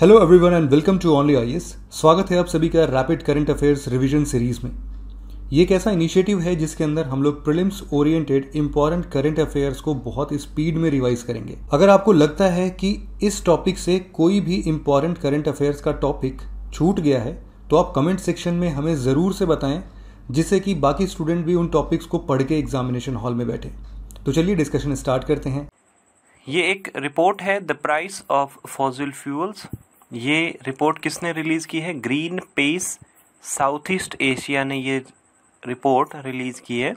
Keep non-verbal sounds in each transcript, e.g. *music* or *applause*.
hello everyone and welcome to only I स्वागत है आप सभी का rapid current affairs revision series में ये एक ऐसा इनिशिएटिव है जिसके अंदर हम लोग prelims oriented important current affairs को बहुत स्पीड में रिवाइज करेंगे अगर आपको लगता है कि इस टॉपिक से कोई भी इंपॉर्टेंट करंट अफेयर्स का टॉपिक छूट गया है तो आप कमेंट सेक्शन में हमें ज़रूर से बताएं जिससे कि बाकी स्टूडेंट भी उन टॉपिक्स को पढ़ के एग्जामिनेशन हॉल में बैठे तो चलिए डिस्कशन स्टार्ट करते हैं ये एक रिपोर्ट है the price of fossil fuels ये रिपोर्ट किसने रिलीज़ की है Greenpeace southeast Asia ने ये रिपोर्ट रिलीज़ की है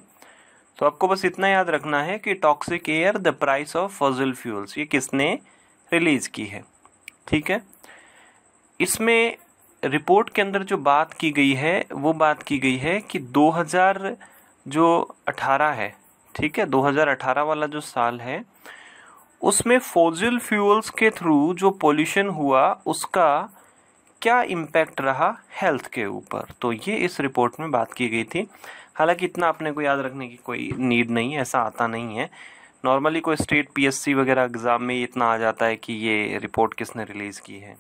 तो आपको बस इतना याद रखना है कि toxic air the price of fossil fuels ये किसने रिलीज़ की है ठीक है इसमें रिपोर्ट के अंदर जो बात की गई है वो बात की गई है कि 2000 जो 18 है ठीक है 2018 वाला जो साल है उसमें फोजिल फ्यूल्स के थ्रू जो पोल्यूशन हुआ उसका क्या इम्पैक्ट रहा हेल्थ के ऊपर तो ये इस रिपोर्ट में बात की गई थी हालांकि इतना अपने को याद रखने की कोई नीड नहीं है ऐसा आता नहीं है नॉर्मली कोई स्टेट पीएससी वगैरह एग्ज़ाम में इतना आ जाता है कि ये रिपोर्ट किसने रिलीज़ की है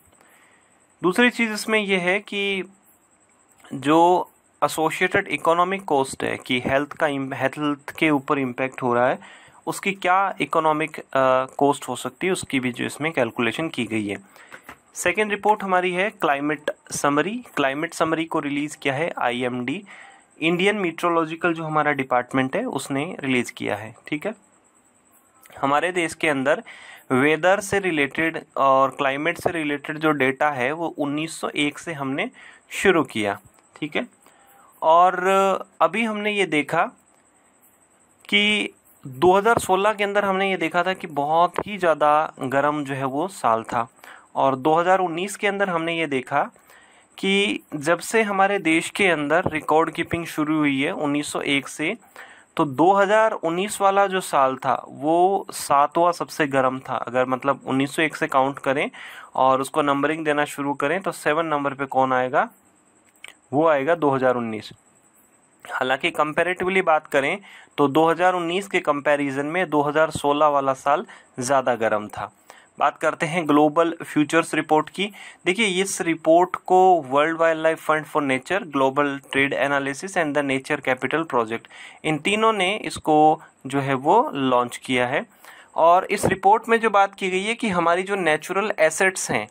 दूसरी चीज़ इसमें यह है कि जो एसोसिएटेड इकोनॉमिक कॉस्ट है कि हेल्थ का हेल्थ के ऊपर इम्पैक्ट हो रहा है उसकी क्या इकोनॉमिक कॉस्ट हो सकती है उसकी भी जो इसमें कैलकुलेशन की गई है सेकेंड रिपोर्ट हमारी है क्लाइमेट समरी क्लाइमेट समरी को रिलीज़ किया है आईएमडी इंडियन मीट्रोलॉजिकल जो हमारा डिपार्टमेंट है उसने रिलीज़ किया है ठीक है हमारे देश के अंदर वेदर से रिलेटेड और क्लाइमेट से रिलेटेड जो डेटा है वो 1901 से हमने शुरू किया ठीक है और अभी हमने ये देखा कि 2016 के अंदर हमने ये देखा था कि बहुत ही ज़्यादा गर्म जो है वो साल था और 2019 के अंदर हमने ये देखा कि जब से हमारे देश के अंदर रिकॉर्ड कीपिंग शुरू हुई है 1901 से तो 2019 वाला जो साल था वो सातवां सबसे गर्म था अगर मतलब 1901 से काउंट करें और उसको नंबरिंग देना शुरू करें तो सेवन नंबर पे कौन आएगा वो आएगा 2019 हालांकि कंपेरेटिवली बात करें तो 2019 के कंपैरिजन में 2016 वाला साल ज़्यादा गर्म था बात करते हैं ग्लोबल फ्यूचर्स रिपोर्ट की देखिए इस रिपोर्ट को world wild life fund for nature global trade analysis and the nature capital project इन तीनों ने इसको जो है वो लॉन्च किया है और इस रिपोर्ट में जो बात की गई है कि हमारी जो नेचुरल एसेट्स हैं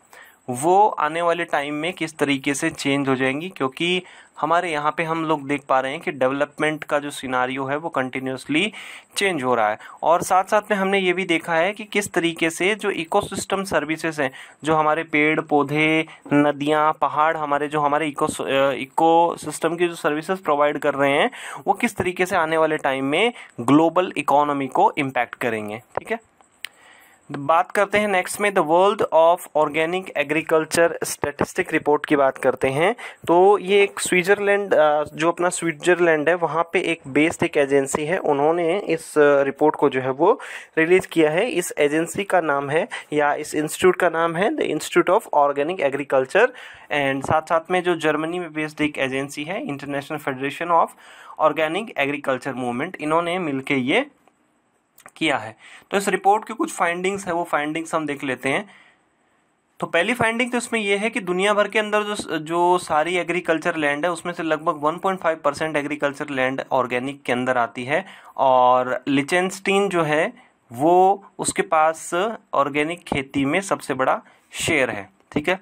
वो आने वाले टाइम में किस तरीके से चेंज हो जाएंगी क्योंकि हमारे यहाँ पे हम लोग देख पा रहे हैं कि डेवलपमेंट का जो सिनारियो है वो कंटिन्यूसली चेंज हो रहा है और साथ साथ में हमने ये भी देखा है कि किस तरीके से जो इकोसिस्टम सर्विसेज हैं जो हमारे पेड़ पौधे नदियाँ पहाड़ हमारे जो हमारे इको सिस्टम की जो सर्विसेज प्रोवाइड कर रहे हैं वो किस तरीके से आने वाले टाइम में ग्लोबल इकोनॉमी को इम्पैक्ट करेंगे ठीक है बात करते हैं नेक्स्ट में the world of organic agriculture statistic report की बात करते हैं तो ये एक स्विट्ज़रलैंड जो अपना स्विट्ज़रलैंड है वहाँ पे एक बेस्ड एक एजेंसी है उन्होंने इस रिपोर्ट को जो है वो रिलीज़ किया है इस एजेंसी का नाम है या इस इंस्टीट्यूट का नाम है the institute of organic agriculture and साथ साथ में जो जर्मनी में बेस्ड एक एजेंसी है international federation of organic agriculture movement इन्होंने मिलकर ये किया है तो इस रिपोर्ट के कुछ फाइंडिंग्स है वो फाइंडिंग्स हम देख लेते हैं तो पहली फाइंडिंग तो इसमें यह है कि दुनिया भर के अंदर जो जो सारी एग्रीकल्चर लैंड है उसमें से लगभग 1.5 परसेंट एग्रीकल्चर लैंड ऑर्गेनिक के अंदर आती है और लिचेंस्टीन जो है वो उसके पास ऑर्गेनिक खेती में सबसे बड़ा शेयर है ठीक है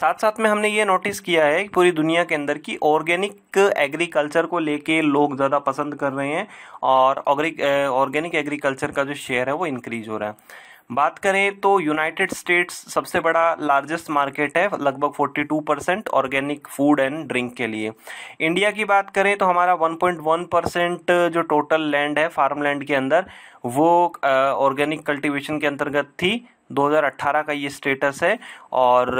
साथ साथ में हमने ये नोटिस किया है कि पूरी दुनिया के अंदर की ऑर्गेनिक एग्रीकल्चर को लेके लोग ज़्यादा पसंद कर रहे हैं और ऑर्गेनिक एग्रीकल्चर का जो शेयर है वो इंक्रीज हो रहा है बात करें तो यूनाइटेड स्टेट्स सबसे बड़ा लार्जेस्ट मार्केट है लगभग 42 percent organic food and drink के लिए इंडिया की बात करें तो हमारा 1.1 परसेंट जो टोटल लैंड है फार्म लैंड के अंदर वो ऑर्गेनिक कल्टीवेशन के अंतर्गत थी 2018 का ये स्टेटस है और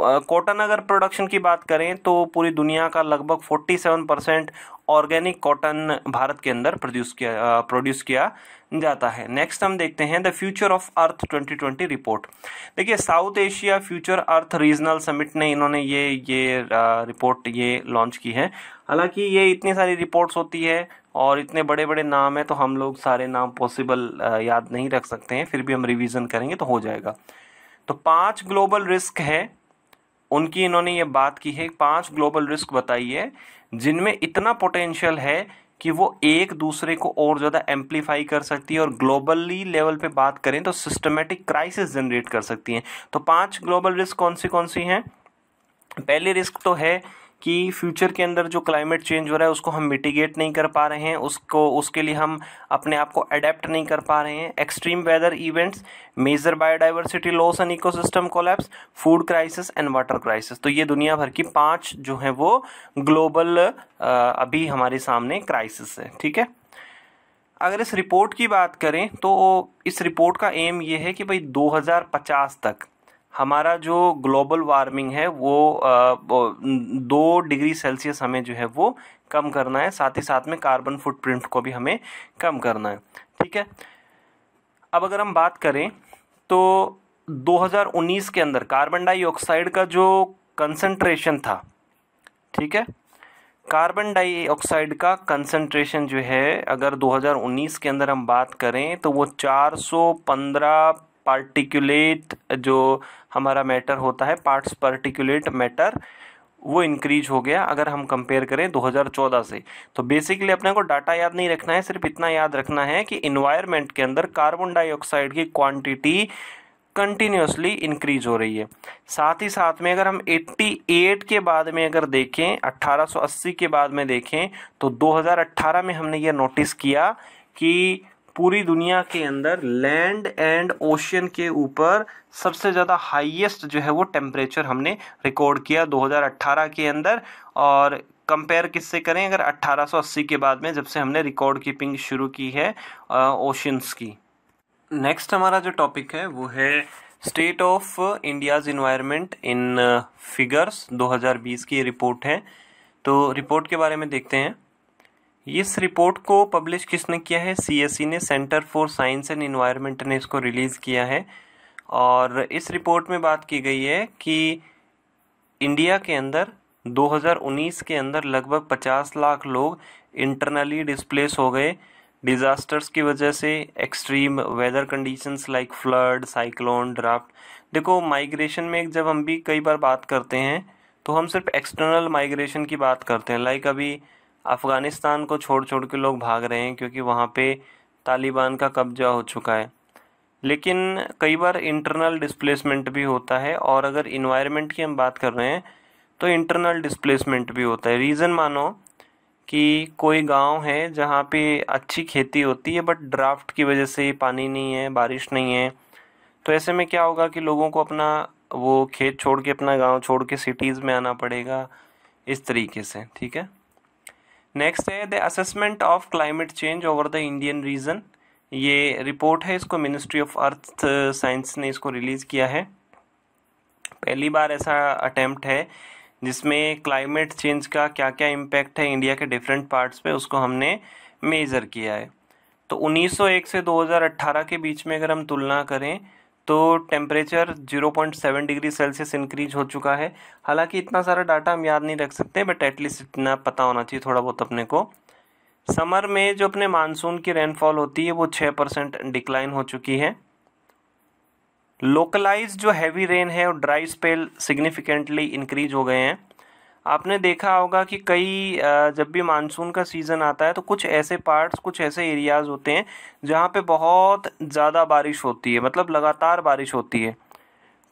कॉटन अगर प्रोडक्शन की बात करें तो पूरी दुनिया का लगभग 47 परसेंट ऑर्गेनिक कॉटन भारत के अंदर प्रोड्यूस किया प्रोड्यूस किया जाता है नेक्स्ट हम देखते हैं the future of earth 2020 report देखिए south Asia future earth regional summit ने इन्होंने ये ये रिपोर्ट ये लॉन्च की है हालांकि ये इतनी सारी रिपोर्ट्स होती है और इतने बड़े बड़े नाम हैं तो हम लोग सारे नाम पॉसिबल याद नहीं रख सकते हैं फिर भी हम रिवीजन करेंगे तो हो जाएगा तो पांच ग्लोबल रिस्क है उनकी इन्होंने ये बात की है पांच ग्लोबल रिस्क बताई है जिनमें इतना पोटेंशियल है कि वो एक दूसरे को और ज़्यादा एम्पलीफाई कर सकती है और ग्लोबली लेवल पर बात करें तो सिस्टमेटिक क्राइसिस जनरेट कर सकती हैं तो पाँच ग्लोबल रिस्क कौन सी कौन सी हैं पहली रिस्क तो है कि फ्यूचर के अंदर जो क्लाइमेट चेंज हो रहा है उसको हम मिटिगेट नहीं कर पा रहे हैं उसको उसके लिए हम अपने आप को अडेप्ट नहीं कर पा रहे हैं extreme weather events major biodiversity loss and ecosystem collapse food crisis and water crisis तो ये दुनिया भर की पाँच जो हैं वो ग्लोबल अभी हमारे सामने क्राइसिस है ठीक है अगर इस रिपोर्ट की बात करें तो इस रिपोर्ट का एम ये है कि भाई 2050 तक हमारा जो ग्लोबल वार्मिंग है वो दो डिग्री सेल्सियस हमें जो है वो कम करना है साथ ही साथ में कार्बन फुटप्रिंट को भी हमें कम करना है ठीक है अब अगर हम बात करें तो 2019 के अंदर कार्बन डाइऑक्साइड का जो कंसंट्रेशन था ठीक है कार्बन डाइऑक्साइड का कंसंट्रेशन जो है अगर 2019 के अंदर हम बात करें तो वो 415 पार्टिकुलेट जो हमारा मैटर होता है पार्ट्स पर्टिकुलेट मैटर वो इंक्रीज हो गया अगर हम कंपेयर करें 2014 से तो बेसिकली अपने को डाटा याद नहीं रखना है सिर्फ इतना याद रखना है कि इन्वायरमेंट के अंदर कार्बन डाइऑक्साइड की क्वांटिटी कंटिन्यूसली इंक्रीज हो रही है साथ ही साथ में अगर हम 88 के बाद में अगर देखें 1880 के बाद में देखें तो 2018 में हमने ये नोटिस किया कि पूरी दुनिया के अंदर लैंड एंड ओशियन के ऊपर सबसे ज़्यादा हाईएस्ट जो है वो टेम्परेचर हमने रिकॉर्ड किया 2018 के अंदर और कंपेयर किससे करें अगर 1880 के बाद में जब से हमने रिकॉर्ड कीपिंग शुरू की है ओशंस की नेक्स्ट हमारा जो टॉपिक है वो है state of India's environment in figures 2020 की रिपोर्ट है तो रिपोर्ट के बारे में देखते हैं इस रिपोर्ट को पब्लिश किसने किया है सीएससी e ने centre for science and environment ने इसको रिलीज़ किया है और इस रिपोर्ट में बात की गई है कि इंडिया के अंदर 2019 के अंदर लगभग 50 लाख लोग इंटरनली डिस्प्लेस हो गए डिज़ास्टर्स की वजह से extreme weather conditions like flood cyclone drought देखो माइग्रेशन में जब हम भी कई बार बात करते हैं तो हम सिर्फ एक्सटर्नल माइग्रेशन की बात करते हैं लाइक अभी अफ़गानिस्तान को छोड़ छोड़ के लोग भाग रहे हैं क्योंकि वहाँ पे तालिबान का कब्जा हो चुका है लेकिन कई बार इंटरनल डिस्प्लेसमेंट भी होता है और अगर इन्वायरमेंट की हम बात कर रहे हैं तो इंटरनल डिस्प्लेसमेंट भी होता है रीज़न मानो कि कोई गांव है जहाँ पे अच्छी खेती होती है बट ड्राफ्ट की वजह से पानी नहीं है बारिश नहीं है तो ऐसे में क्या होगा कि लोगों को अपना वो खेत छोड़ के अपना गांव छोड़ के सिटीज़ में आना पड़ेगा इस तरीके से ठीक है नेक्स्ट है the assessment of climate change over the Indian region ये रिपोर्ट है इसको मिनिस्ट्री ऑफ अर्थ साइंस ने इसको रिलीज़ किया है पहली बार ऐसा अटैम्प्ट है जिसमें क्लाइमेट चेंज का क्या क्या इम्पैक्ट है इंडिया के डिफरेंट पार्ट्स पे उसको हमने मेज़र किया है तो 1901 से 2018 के बीच में अगर हम तुलना करें तो टेम्परेचर 0.7 डिग्री सेल्सियस इंक्रीज हो चुका है हालांकि इतना सारा डाटा हम याद नहीं रख सकते बट एटलीस्ट इतना पता होना चाहिए थोड़ा बहुत अपने को समर में जो अपने मानसून की रेनफॉल होती है वो छः परसेंट डिक्लाइन हो चुकी है लोकलाइज जो हैवी रेन है और ड्राई स्पेल सिग्निफिकेंटली इंक्रीज हो गए हैं आपने देखा होगा कि कई जब भी मानसून का सीज़न आता है तो कुछ ऐसे पार्ट्स कुछ ऐसे एरियाज़ होते हैं जहाँ पे बहुत ज़्यादा बारिश होती है मतलब लगातार बारिश होती है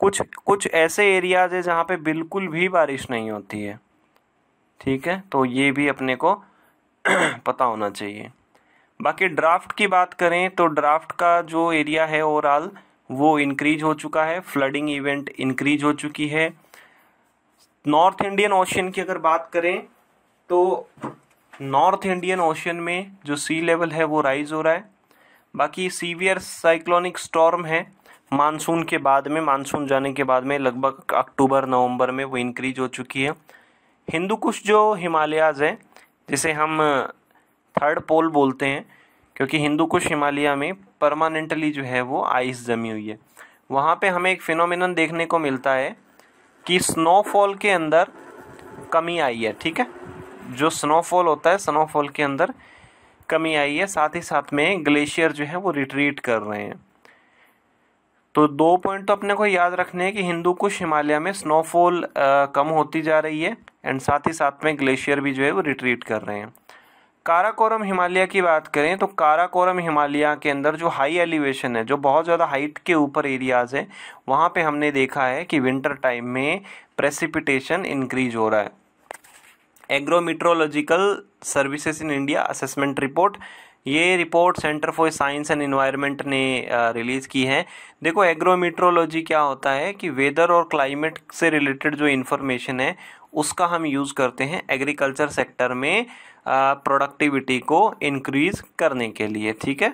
कुछ कुछ ऐसे एरियाज़ है जहाँ पे बिल्कुल भी बारिश नहीं होती है ठीक है तो ये भी अपने को *clears throat* पता होना चाहिए बाकी ड्राफ्ट की बात करें तो ड्राफ्ट का जो एरिया है ओवरऑल वो इंक्रीज हो चुका है फ्लडिंग इवेंट इंक्रीज हो चुकी है नॉर्थ इंडियन ओशियन की अगर बात करें तो नॉर्थ इंडियन ओशन में जो सी लेवल है वो राइज हो रहा है बाकी सीवियर साइक्लोनिक स्टॉर्म है मानसून के बाद में मानसून जाने के बाद में लगभग अक्टूबर नवंबर में वो इंक्रीज हो चुकी है हिंदू कुश जो हिमालयाज हैं जिसे हम थर्ड पोल बोलते हैं क्योंकि हिंदू कुश हिमालय में परमानेंटली जो है वो आइस जमी हुई है वहाँ पे हमें एक फिनोमिनन देखने को मिलता है कि स्नोफॉल के अंदर कमी आई है ठीक है जो स्नोफॉल होता है स्नोफॉल के अंदर कमी आई है साथ ही साथ में ग्लेशियर जो है वो रिट्रीट कर रहे हैं तो दो पॉइंट तो अपने को याद रखने हैं कि हिंदू कुश हिमालय में स्नोफॉल कम होती जा रही है एंड साथ ही साथ में ग्लेशियर भी जो है वो रिट्रीट कर रहे हैं काराकोरम हिमालय की बात करें तो काराकोरम हिमालय के अंदर जो हाई एलिवेशन है जो बहुत ज़्यादा हाइट के ऊपर एरियाज़ हैं वहाँ पे हमने देखा है कि विंटर टाइम में प्रेसिपिटेशन इंक्रीज हो रहा है agrometeorological services in India assessment report ये report centre for science and environment ने रिलीज़ की है देखो एग्रोमीट्रोलॉजी क्या होता है कि वेदर और क्लाइमेट से रिलेटेड जो इन्फॉर्मेशन है उसका हम यूज़ करते हैं एग्रीकल्चर सेक्टर में प्रोडक्टिविटी को इनक्रीज़ करने के लिए ठीक है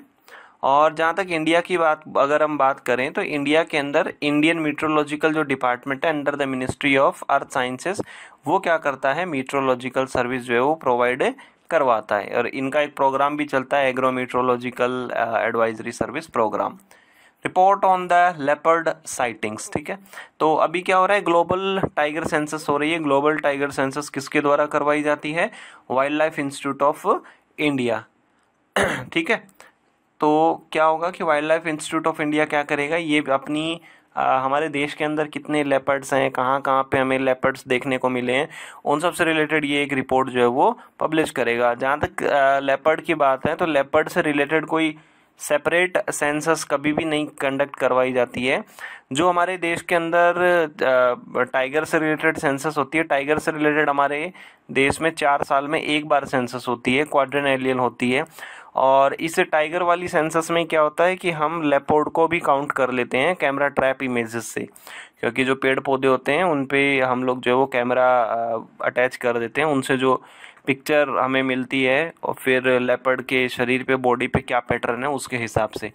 और जहाँ तक इंडिया की बात अगर हम बात करें तो इंडिया के अंदर इंडियन मीट्रोलॉजिकल जो डिपार्टमेंट है under the ministry of earth sciences वो क्या करता है मीट्रोलॉजिकल सर्विस जो है वो प्रोवाइड करवाता है और इनका एक प्रोग्राम भी चलता है agrometeorological advisory service programme report on the leopard sightings ठीक है तो अभी क्या हो रहा है ग्लोबल टाइगर सेंसस हो रही है ग्लोबल टाइगर सेंसस किसके द्वारा करवाई जाती है wildlife institute of India ठीक है तो क्या होगा कि wildlife institute of India क्या करेगा ये अपनी आ, हमारे देश के अंदर कितने लेपर्ड्स हैं कहाँ कहाँ पे हमें लेपर्ड्स देखने को मिले हैं उन सब से रिलेटेड ये एक रिपोर्ट जो है वो पब्लिश करेगा जहाँ तक लेपर्ड की बात है तो लेपर्ड से रिलेटेड कोई सेपरेट सेंसस कभी भी नहीं कंडक्ट करवाई जाती है जो हमारे देश के अंदर टाइगर से रिलेटेड सेंसस होती है टाइगर से रिलेटेड हमारे देश में चार साल में एक बार सेंसस होती है क्वाड्रन एलियन होती है और इस टाइगर वाली सेंसस में क्या होता है कि हम लेपोर्ड को भी काउंट कर लेते हैं कैमरा ट्रैप इमेजेस से क्योंकि जो पेड़ पौधे होते हैं उन पर हम लोग जो है वो कैमरा अटैच कर देते हैं उनसे जो पिक्चर हमें मिलती है और फिर लेपर्ड के शरीर पे बॉडी पे क्या पैटर्न है उसके हिसाब से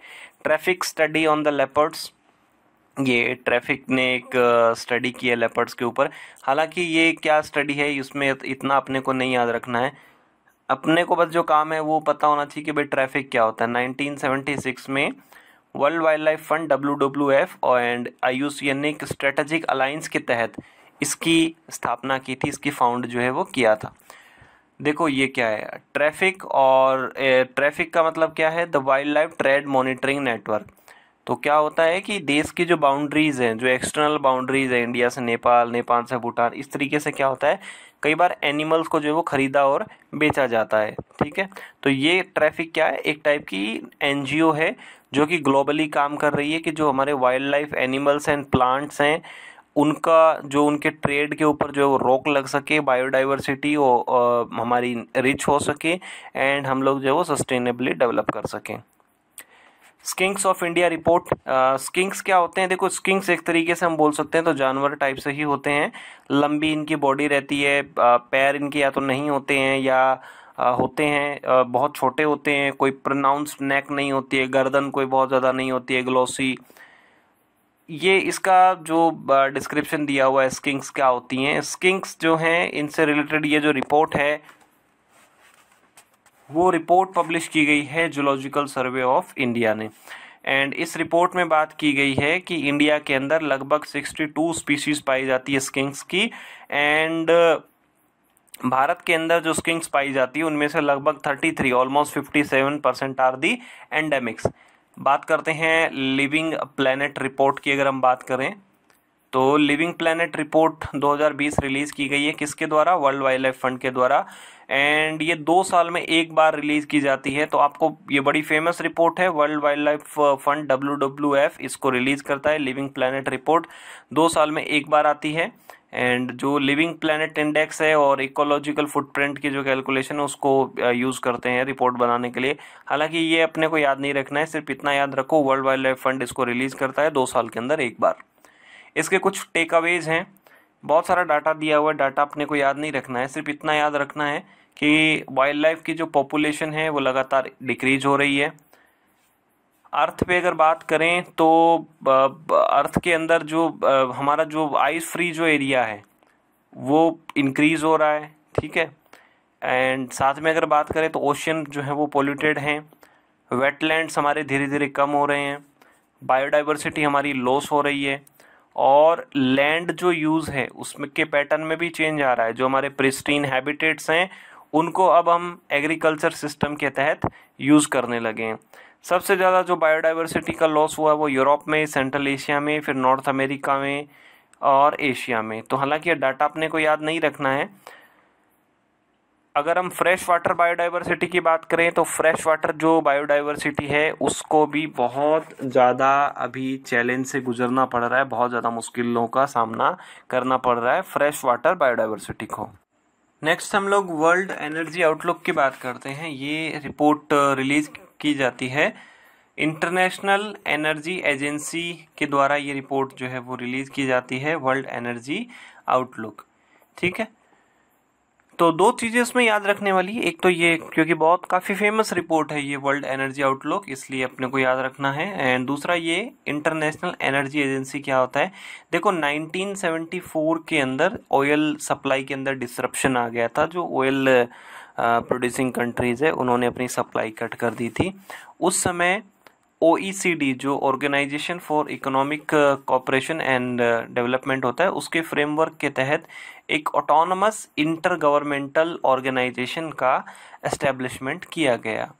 traffic study on the leopards ये ट्रैफिक ने एक स्टडी की है लेपर्ड्स के ऊपर हालांकि ये क्या स्टडी है इसमें इतना अपने को नहीं याद रखना है अपने को बस जो काम है वो पता होना चाहिए कि भाई ट्रैफिक क्या होता है 1976 में world wild life fund W W F and I U C N एक स्ट्रेटेजिक अलाइंस के तहत इसकी स्थापना की थी इसकी फाउंड जो है वो किया था देखो ये क्या है ट्रैफिक और ट्रैफिक का मतलब क्या है the wildlife trade monitoring network तो क्या होता है कि देश की जो बाउंड्रीज़ हैं जो एक्सटर्नल बाउंड्रीज़ हैं इंडिया से नेपाल नेपाल से भूटान इस तरीके से क्या होता है कई बार एनिमल्स को जो है वो ख़रीदा और बेचा जाता है ठीक है तो ये ट्रैफिक क्या है एक टाइप की एन है जो कि ग्लोबली काम कर रही है कि जो हमारे wildlife animals and plants हैं उनका जो उनके ट्रेड के ऊपर जो है वो रोक लग सके बायोडाइवर्सिटी हमारी रिच हो सके एंड हम लोग जो है वो सस्टेनेबली डेवलप कर सकें skinks of India report skinks क्या होते हैं देखो स्किंक्स एक तरीके से हम बोल सकते हैं तो जानवर टाइप से ही होते हैं लंबी इनकी बॉडी रहती है पैर इनके या तो नहीं होते हैं या होते हैं बहुत छोटे होते हैं कोई प्रोनाउंस नेक नहीं होती है गर्दन कोई बहुत ज़्यादा नहीं होती है ग्लोसी ये इसका जो डिस्क्रिप्शन दिया हुआ है स्किंग्स क्या होती हैं स्किंग्स जो हैं इनसे रिलेटेड ये जो रिपोर्ट है वो रिपोर्ट पब्लिश की गई है जूलॉजिकल सर्वे ऑफ इंडिया ने एंड इस रिपोर्ट में बात की गई है कि इंडिया के अंदर लगभग 62 स्पीशीज़ पाई जाती है स्किंग्स की एंड भारत के अंदर जो स्किंग्स पाई जाती है उनमें से लगभग 33 almost 57 percent are the endemics बात करते हैं लिविंग प्लानट रिपोर्ट की अगर हम बात करें तो लिविंग प्लानट रिपोर्ट 2020 रिलीज़ की गई है किसके द्वारा वर्ल्ड वाइल्ड लाइफ फंड के द्वारा एंड ये दो साल में एक बार रिलीज़ की जाती है तो आपको ये बड़ी फेमस रिपोर्ट है world wild life fund W इसको रिलीज़ करता है लिविंग प्लानट रिपोर्ट दो साल में एक बार आती है एंड जो लिविंग प्लानट इंडेक्स है और इकोलॉजिकल फुटप्रिंट की जो कैलकुलेशन है उसको यूज़ uh, करते हैं रिपोर्ट बनाने के लिए हालांकि ये अपने को याद नहीं रखना है सिर्फ इतना याद रखो वर्ल्ड वाइल्ड लाइफ फंड इसको रिलीज़ करता है दो साल के अंदर एक बार इसके कुछ टेक अवेज हैं बहुत सारा डाटा दिया हुआ है डाटा अपने को याद नहीं रखना है सिर्फ इतना याद रखना है कि वाइल्ड लाइफ की जो पॉपुलेशन है वो लगातार डिक्रीज हो रही है अर्थ पे अगर बात करें तो अर्थ के अंदर जो हमारा जो आइस फ्री जो एरिया है वो इंक्रीज़ हो रहा है ठीक है एंड साथ में अगर बात करें तो ओशियन जो है वो पोल्यूटेड हैं वेटलैंड्स हमारे धीरे धीरे कम हो रहे हैं बायोडाइवर्सिटी हमारी लॉस हो रही है और लैंड जो यूज़ है उसमें के पैटर्न में भी चेंज आ रहा है जो हमारे प्रिस्टीन हैबिटेट्स हैं उनको अब हम एग्रीकल्चर सिस्टम के तहत यूज़ करने लगे हैं सबसे ज़्यादा जो बायोडाइवर्सिटी का लॉस हुआ वो यूरोप में सेंट्रल एशिया में फिर नॉर्थ अमेरिका में और एशिया में तो हालांकि ये डाटा अपने को याद नहीं रखना है अगर हम फ्रेश वाटर बायोडाइवर्सिटी की बात करें तो फ्रेश वाटर जो बायोडाइवर्सिटी है उसको भी बहुत ज़्यादा अभी चैलेंज से गुजरना पड़ रहा है बहुत ज़्यादा मुश्किलों का सामना करना पड़ रहा है फ्रेश वाटर बायोडाइवर्सिटी को नेक्स्ट हम लोग वर्ल्ड एनर्जी आउटलुक की बात करते हैं ये रिपोर्ट रिलीज़ की जाती है इंटरनेशनल एनर्जी एजेंसी के द्वारा ये रिपोर्ट जो है वो रिलीज़ की जाती है वर्ल्ड एनर्जी आउटलुक ठीक है तो दो चीज़ें इसमें याद रखने वाली एक तो ये क्योंकि बहुत काफ़ी फेमस रिपोर्ट है ये वर्ल्ड एनर्जी आउटलुक इसलिए अपने को याद रखना है एंड दूसरा ये इंटरनेशनल एनर्जी एजेंसी क्या होता है देखो 1974 के अंदर ऑयल सप्लाई के अंदर डिसरप्शन आ गया था जो ऑयल प्रोड्यूसिंग कंट्रीज़ है उन्होंने अपनी सप्लाई कट कर दी थी उस समय ओ e जो organisation for economic cooperation and development होता है उसके फ्रेमवर्क के तहत एक ऑटोनमस इंटर गवर्नमेंटल ऑर्गेनाइजेशन का एस्टेब्लिशमेंट किया गया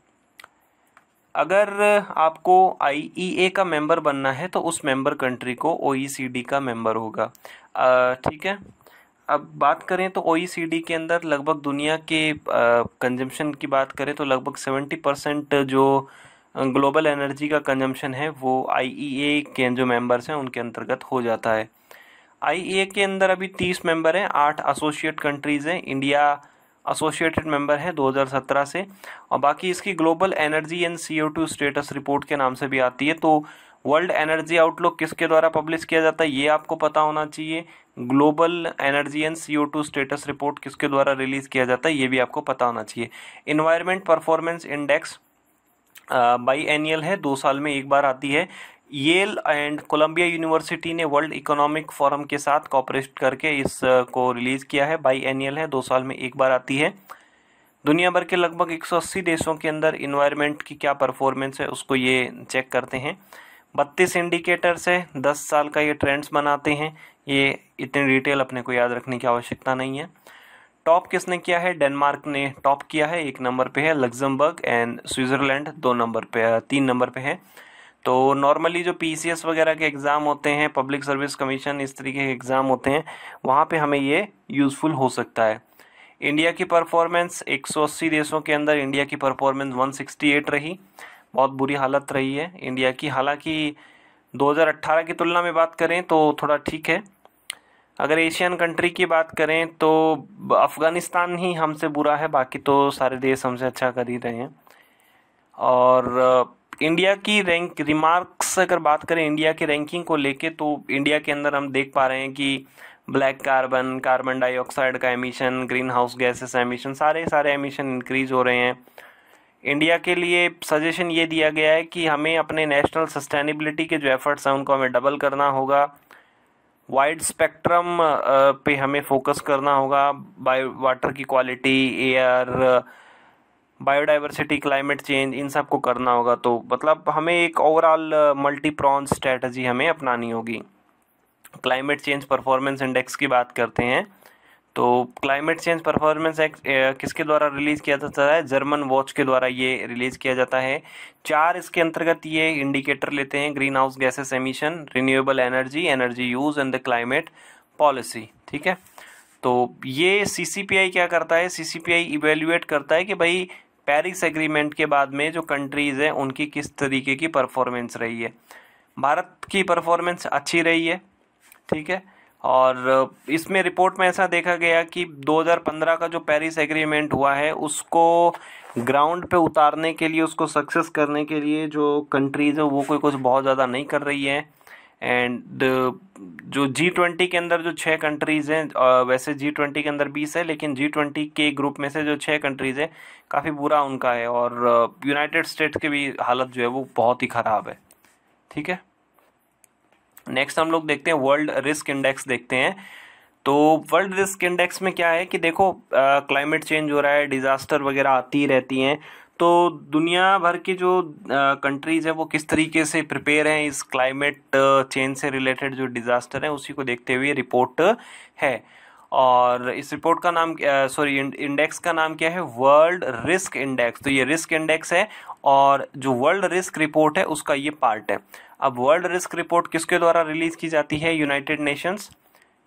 अगर आपको आई e का मेंबर बनना है तो उस मेंबर कंट्री को ओ e का मेंबर होगा ठीक है अब बात करें तो ओ के अंदर लगभग दुनिया के कंजम्पशन की बात करें तो लगभग सेवेंटी परसेंट जो ग्लोबल एनर्जी का कंजम्पशन है वो आई e के जो मेंबर्स हैं उनके अंतर्गत हो जाता है आई e के अंदर अभी तीस मेंबर हैं आठ एसोसिएट कंट्रीज़ हैं इंडिया एसोसिएटेड मेंबर है 2017 से और बाकी इसकी global energy and C two status report के नाम से भी आती है तो वर्ल्ड एनर्जी आउटलुक किसके द्वारा पब्लिश किया जाता है ये आपको पता होना चाहिए global energy and C two status report किसके द्वारा रिलीज किया जाता है ये भी आपको पता होना चाहिए environment performance index biennial है दो साल में एक बार आती है येल एंड कोलंबिया यूनिवर्सिटी ने वर्ल्ड इकोनॉमिक फोरम के साथ कॉपरेट करके इस को रिलीज़ किया है बाई एनियल है दो साल में एक बार आती है दुनिया भर के लगभग 180 देशों के अंदर इन्वायरमेंट की क्या परफॉर्मेंस है उसको ये चेक करते हैं बत्तीस इंडिकेटर्स है दस साल का ये ट्रेंड्स बनाते हैं ये इतने डिटेल अपने को याद रखने की आवश्यकता नहीं है टॉप किसने किया है डेनमार्क ने टॉप किया है एक नंबर पे है लग्जमबर्ग एंड स्विट्ज़रलैंड दो नंबर पे तीन नंबर पे है तो नॉर्मली जो पी वगैरह के एग्ज़ाम होते हैं पब्लिक सर्विस कमीशन इस तरीके के एग्ज़ाम होते हैं वहाँ पे हमें ये यूज़फुल हो सकता है इंडिया की परफॉर्मेंस 180 देशों के अंदर इंडिया की परफॉर्मेंस 168 रही बहुत बुरी हालत रही है इंडिया की हालांकि 2018 की तुलना में बात करें तो थोड़ा ठीक है अगर एशियन कंट्री की बात करें तो अफ़गानिस्तान ही हमसे बुरा है बाकी तो सारे देश हमसे अच्छा कर ही रहे हैं और इंडिया की रैंक रिमार्क्स अगर बात करें इंडिया की रैंकिंग को लेके तो इंडिया के अंदर हम देख पा रहे हैं कि ब्लैक कार्बन कार्बन डाइऑक्साइड का emission greenhouse gases emission सारे सारे एमिशन इंक्रीज हो रहे हैं इंडिया के लिए सजेशन ये दिया गया है कि हमें अपने नेशनल सस्टेनेबिलिटी के जो एफर्ट्स हैं उनको हमें डबल करना होगा वाइड स्पेक्ट्रम पे हमें फोकस करना होगा बाय वाटर की quality air biodiversity climate change इन सब को करना होगा तो मतलब हमें एक ओवरऑल मल्टी प्रॉन स्ट्रेटजी हमें अपनानी होगी क्लाइमेट चेंज परफॉर्मेंस इंडेक्स की बात करते हैं तो क्लाइमेट चेंज परफॉर्मेंस एक्ट किसके द्वारा रिलीज़ किया जाता है जर्मन वॉच के द्वारा ये रिलीज़ किया जाता है चार इसके अंतर्गत ये इंडिकेटर लेते हैं greenhouse gases emission renewable energy energy use and the climate policy ठीक है तो ये सी क्या करता है सी सी इवेल्युएट करता है कि भाई पेरिस एग्रीमेंट के बाद में जो कंट्रीज़ हैं उनकी किस तरीके की परफॉर्मेंस रही है भारत की परफॉर्मेंस अच्छी रही है ठीक है और इसमें रिपोर्ट में ऐसा देखा गया कि 2015 का जो पेरिस एग्रीमेंट हुआ है उसको ग्राउंड पे उतारने के लिए उसको सक्सेस करने के लिए जो कंट्रीज है वो कोई कुछ बहुत ज़्यादा नहीं कर रही है एंड जो जी ट्वेंटी के अंदर जो छः कंट्रीज़ हैं वैसे जी ट्वेंटी के अंदर बीस है लेकिन जी ट्वेंटी के ग्रुप में से जो छः कंट्रीज़ हैं काफ़ी बुरा उनका है और यूनाइटेड स्टेट्स की भी हालत जो है वो बहुत ही ख़राब है ठीक है नेक्स्ट हम लोग देखते हैं वर्ल्ड रिस्क इंडेक्स देखते हैं तो वर्ल्ड रिस्क इंडेक्स में क्या है कि देखो क्लाइमेट चेंज हो रहा है डिज़ास्टर वगैरह आती रहती हैं तो दुनिया भर के जो कंट्रीज़ है वो किस तरीके से प्रिपेयर हैं इस क्लाइमेट चेंज से रिलेटेड जो डिज़ास्टर है उसी को देखते हुए रिपोर्ट है और इस रिपोर्ट का नाम सॉरी इंडेक्स का नाम क्या है वर्ल्ड रिस्क इंडेक्स तो ये रिस्क इंडेक्स है और जो वर्ल्ड रिस्क रिपोर्ट है उसका ये पार्ट है अब वर्ल्ड रिस्क रिपोर्ट किसके द्वारा रिलीज की जाती है United Nations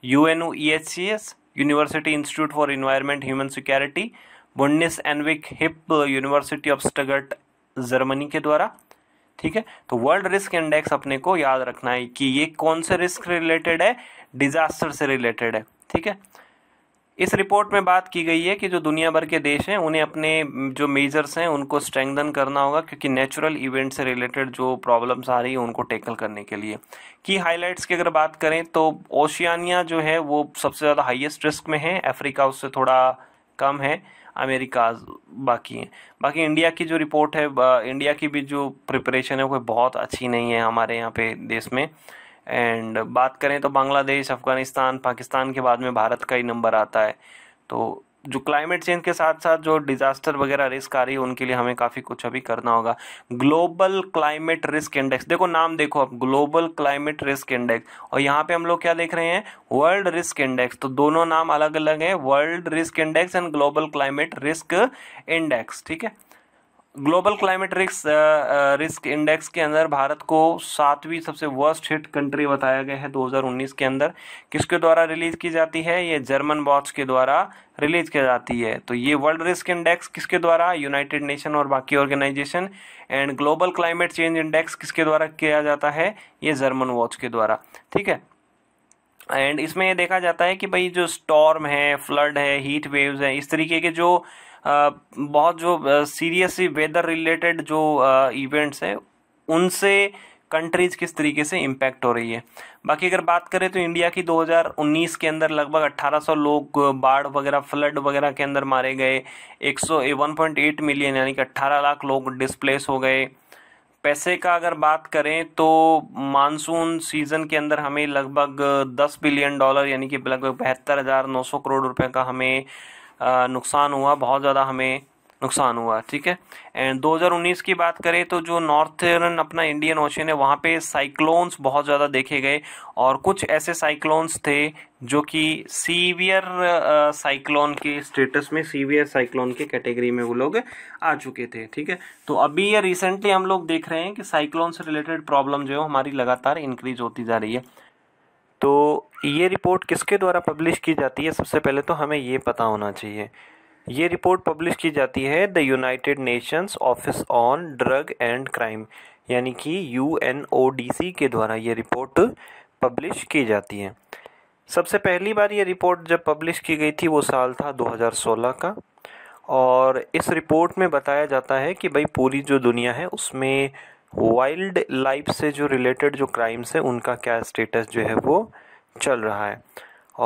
U N e university institute for environment human security बुंडिस एनविक हिप यूनिवर्सिटी ऑफ स्टगट जर्मनी के द्वारा ठीक है तो वर्ल्ड रिस्क इंडेक्स अपने को याद रखना है कि ये कौन से रिस्क रिलेटेड है डिजास्टर से रिलेटेड है ठीक है इस रिपोर्ट में बात की गई है कि जो दुनिया भर के देश हैं उन्हें अपने जो मेजर्स हैं उनको स्ट्रेंथन करना होगा क्योंकि नेचुरल इवेंट से रिलेटेड जो प्रॉब्लम्स आ रही है उनको टैकल करने के लिए की हाईलाइट्स की अगर बात करें तो ओशियानिया जो है वो सबसे ज़्यादा हाइएस्ट रिस्क में है अफ्रीका उससे थोड़ा कम है अमेरिका बाकी हैं बाकी इंडिया की जो रिपोर्ट है इंडिया की भी जो प्रिपरेशन है वो बहुत अच्छी नहीं है हमारे यहाँ पे देश में एंड बात करें तो बांग्लादेश अफ़गानिस्तान पाकिस्तान के बाद में भारत का ही नंबर आता है तो जो क्लाइमेट चेंज के साथ साथ जो डिज़ास्टर वगैरह रिस्क आ रही है उनके लिए हमें काफ़ी कुछ अभी करना होगा ग्लोबल क्लाइमेट रिस्क इंडेक्स देखो नाम देखो अब ग्लोबल क्लाइमेट रिस्क इंडेक्स और यहाँ पे हम लोग क्या देख रहे हैं वर्ल्ड रिस्क इंडेक्स तो दोनों नाम अलग अलग हैं world risk index and global climate risk index ठीक है global climate risk risk index के अंदर भारत को सातवीं सबसे वर्स्ट हिट कंट्री बताया गया है 2019 के अंदर किसके द्वारा रिलीज की जाती है ये जर्मन बॉट्स के द्वारा रिलीज की जाती है तो ये वर्ल्ड रिस्क इंडेक्स किसके द्वारा यूनाइटेड नेशन और बाकी organisation and global climate change index किसके द्वारा किया जाता है ये जर्मन वॉच के द्वारा ठीक है एंड इसमें यह देखा जाता है कि भाई जो स्टॉर्म है फ्लड है हीट वेव्स हैं इस तरीके के जो बहुत जो सीरियसली वेदर रिलेटेड जो इवेंट्स हैं उनसे कंट्रीज़ किस तरीके से इम्पैक्ट हो रही है बाकी अगर बात करें तो इंडिया की 2019 के अंदर लगभग 1800 लोग बाढ़ वगैरह फ्लड वगैरह के अंदर मारे गए 101.8 मिलियन यानी कि 18 लाख लोग डिस्प्लेस हो गए पैसे का अगर बात करें तो मानसून सीज़न के अंदर हमें लगभग 10 बिलियन डॉलर यानी कि लगभग बहत्तर हज़ार नौ सौ करोड़ रुपये का हमें नुकसान हुआ बहुत ज़्यादा हमें नुकसान हुआ ठीक है एंड 2019 की बात करें तो जो नॉर्थर्न अपना इंडियन ओशन है वहाँ पे साइक्लोन्स बहुत ज़्यादा देखे गए और कुछ ऐसे साइक्लोन्स थे जो कि सीवियर साइक्लोन के स्टेटस में सीवियर साइक्लोन के कैटेगरी में वो लोग आ चुके थे ठीक है तो अभी ये रिसेंटली हम लोग देख रहे हैं कि साइक्लोन से रिलेटेड प्रॉब्लम जो है हमारी लगातार इंक्रीज होती जा रही है तो ये रिपोर्ट किसके द्वारा पब्लिश की जाती है सबसे पहले तो हमें ये पता होना चाहिए ये रिपोर्ट पब्लिश की जाती है the united nations office on drug and crime यानी कि यू के द्वारा ये रिपोर्ट पब्लिश की जाती है सबसे पहली बार ये रिपोर्ट जब पब्लिश की गई थी वो साल था 2016 का और इस रिपोर्ट में बताया जाता है कि भाई पूरी जो दुनिया है उसमें वाइल्ड लाइफ से जो रिलेटेड जो क्राइम्स हैं उनका क्या स्टेटस जो है वो चल रहा है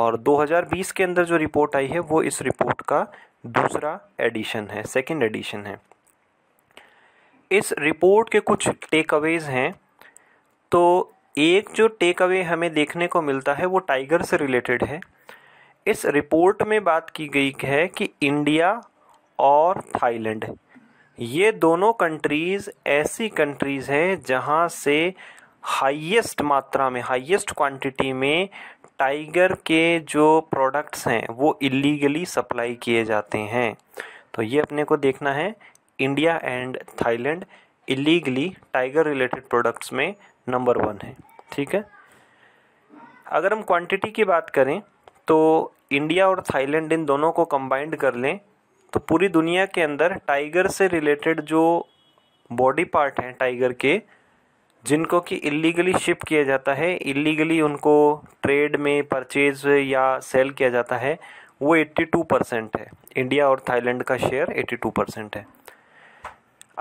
और 2020 के अंदर जो रिपोर्ट आई है वो इस रिपोर्ट का दूसरा एडिशन है सेकंड एडिशन है इस रिपोर्ट के कुछ टेक अवेज हैं तो एक जो टेक अवे हमें देखने को मिलता है वो टाइगर से रिलेटेड है इस रिपोर्ट में बात की गई है कि इंडिया और थाईलैंड ये दोनों कंट्रीज़ ऐसी कंट्रीज़ हैं जहाँ से हाईएस्ट मात्रा में हाईएस्ट क्वांटिटी में टाइगर के जो प्रोडक्ट्स हैं वो इलीगली सप्लाई किए जाते हैं तो ये अपने को देखना है India and Thailand illegally tiger related products में नंबर वन है ठीक है अगर हम क्वांटिटी की बात करें तो इंडिया और थाईलैंड इन दोनों को कंबाइंड कर लें तो पूरी दुनिया के अंदर टाइगर से रिलेटेड जो बॉडी पार्ट हैं टाइगर के जिनको कि इलीगली शिप किया जाता है इलीगली उनको ट्रेड में परचेज या सेल किया जाता है वो 82 परसेंट है इंडिया और थाईलैंड का शेयर 82 परसेंट है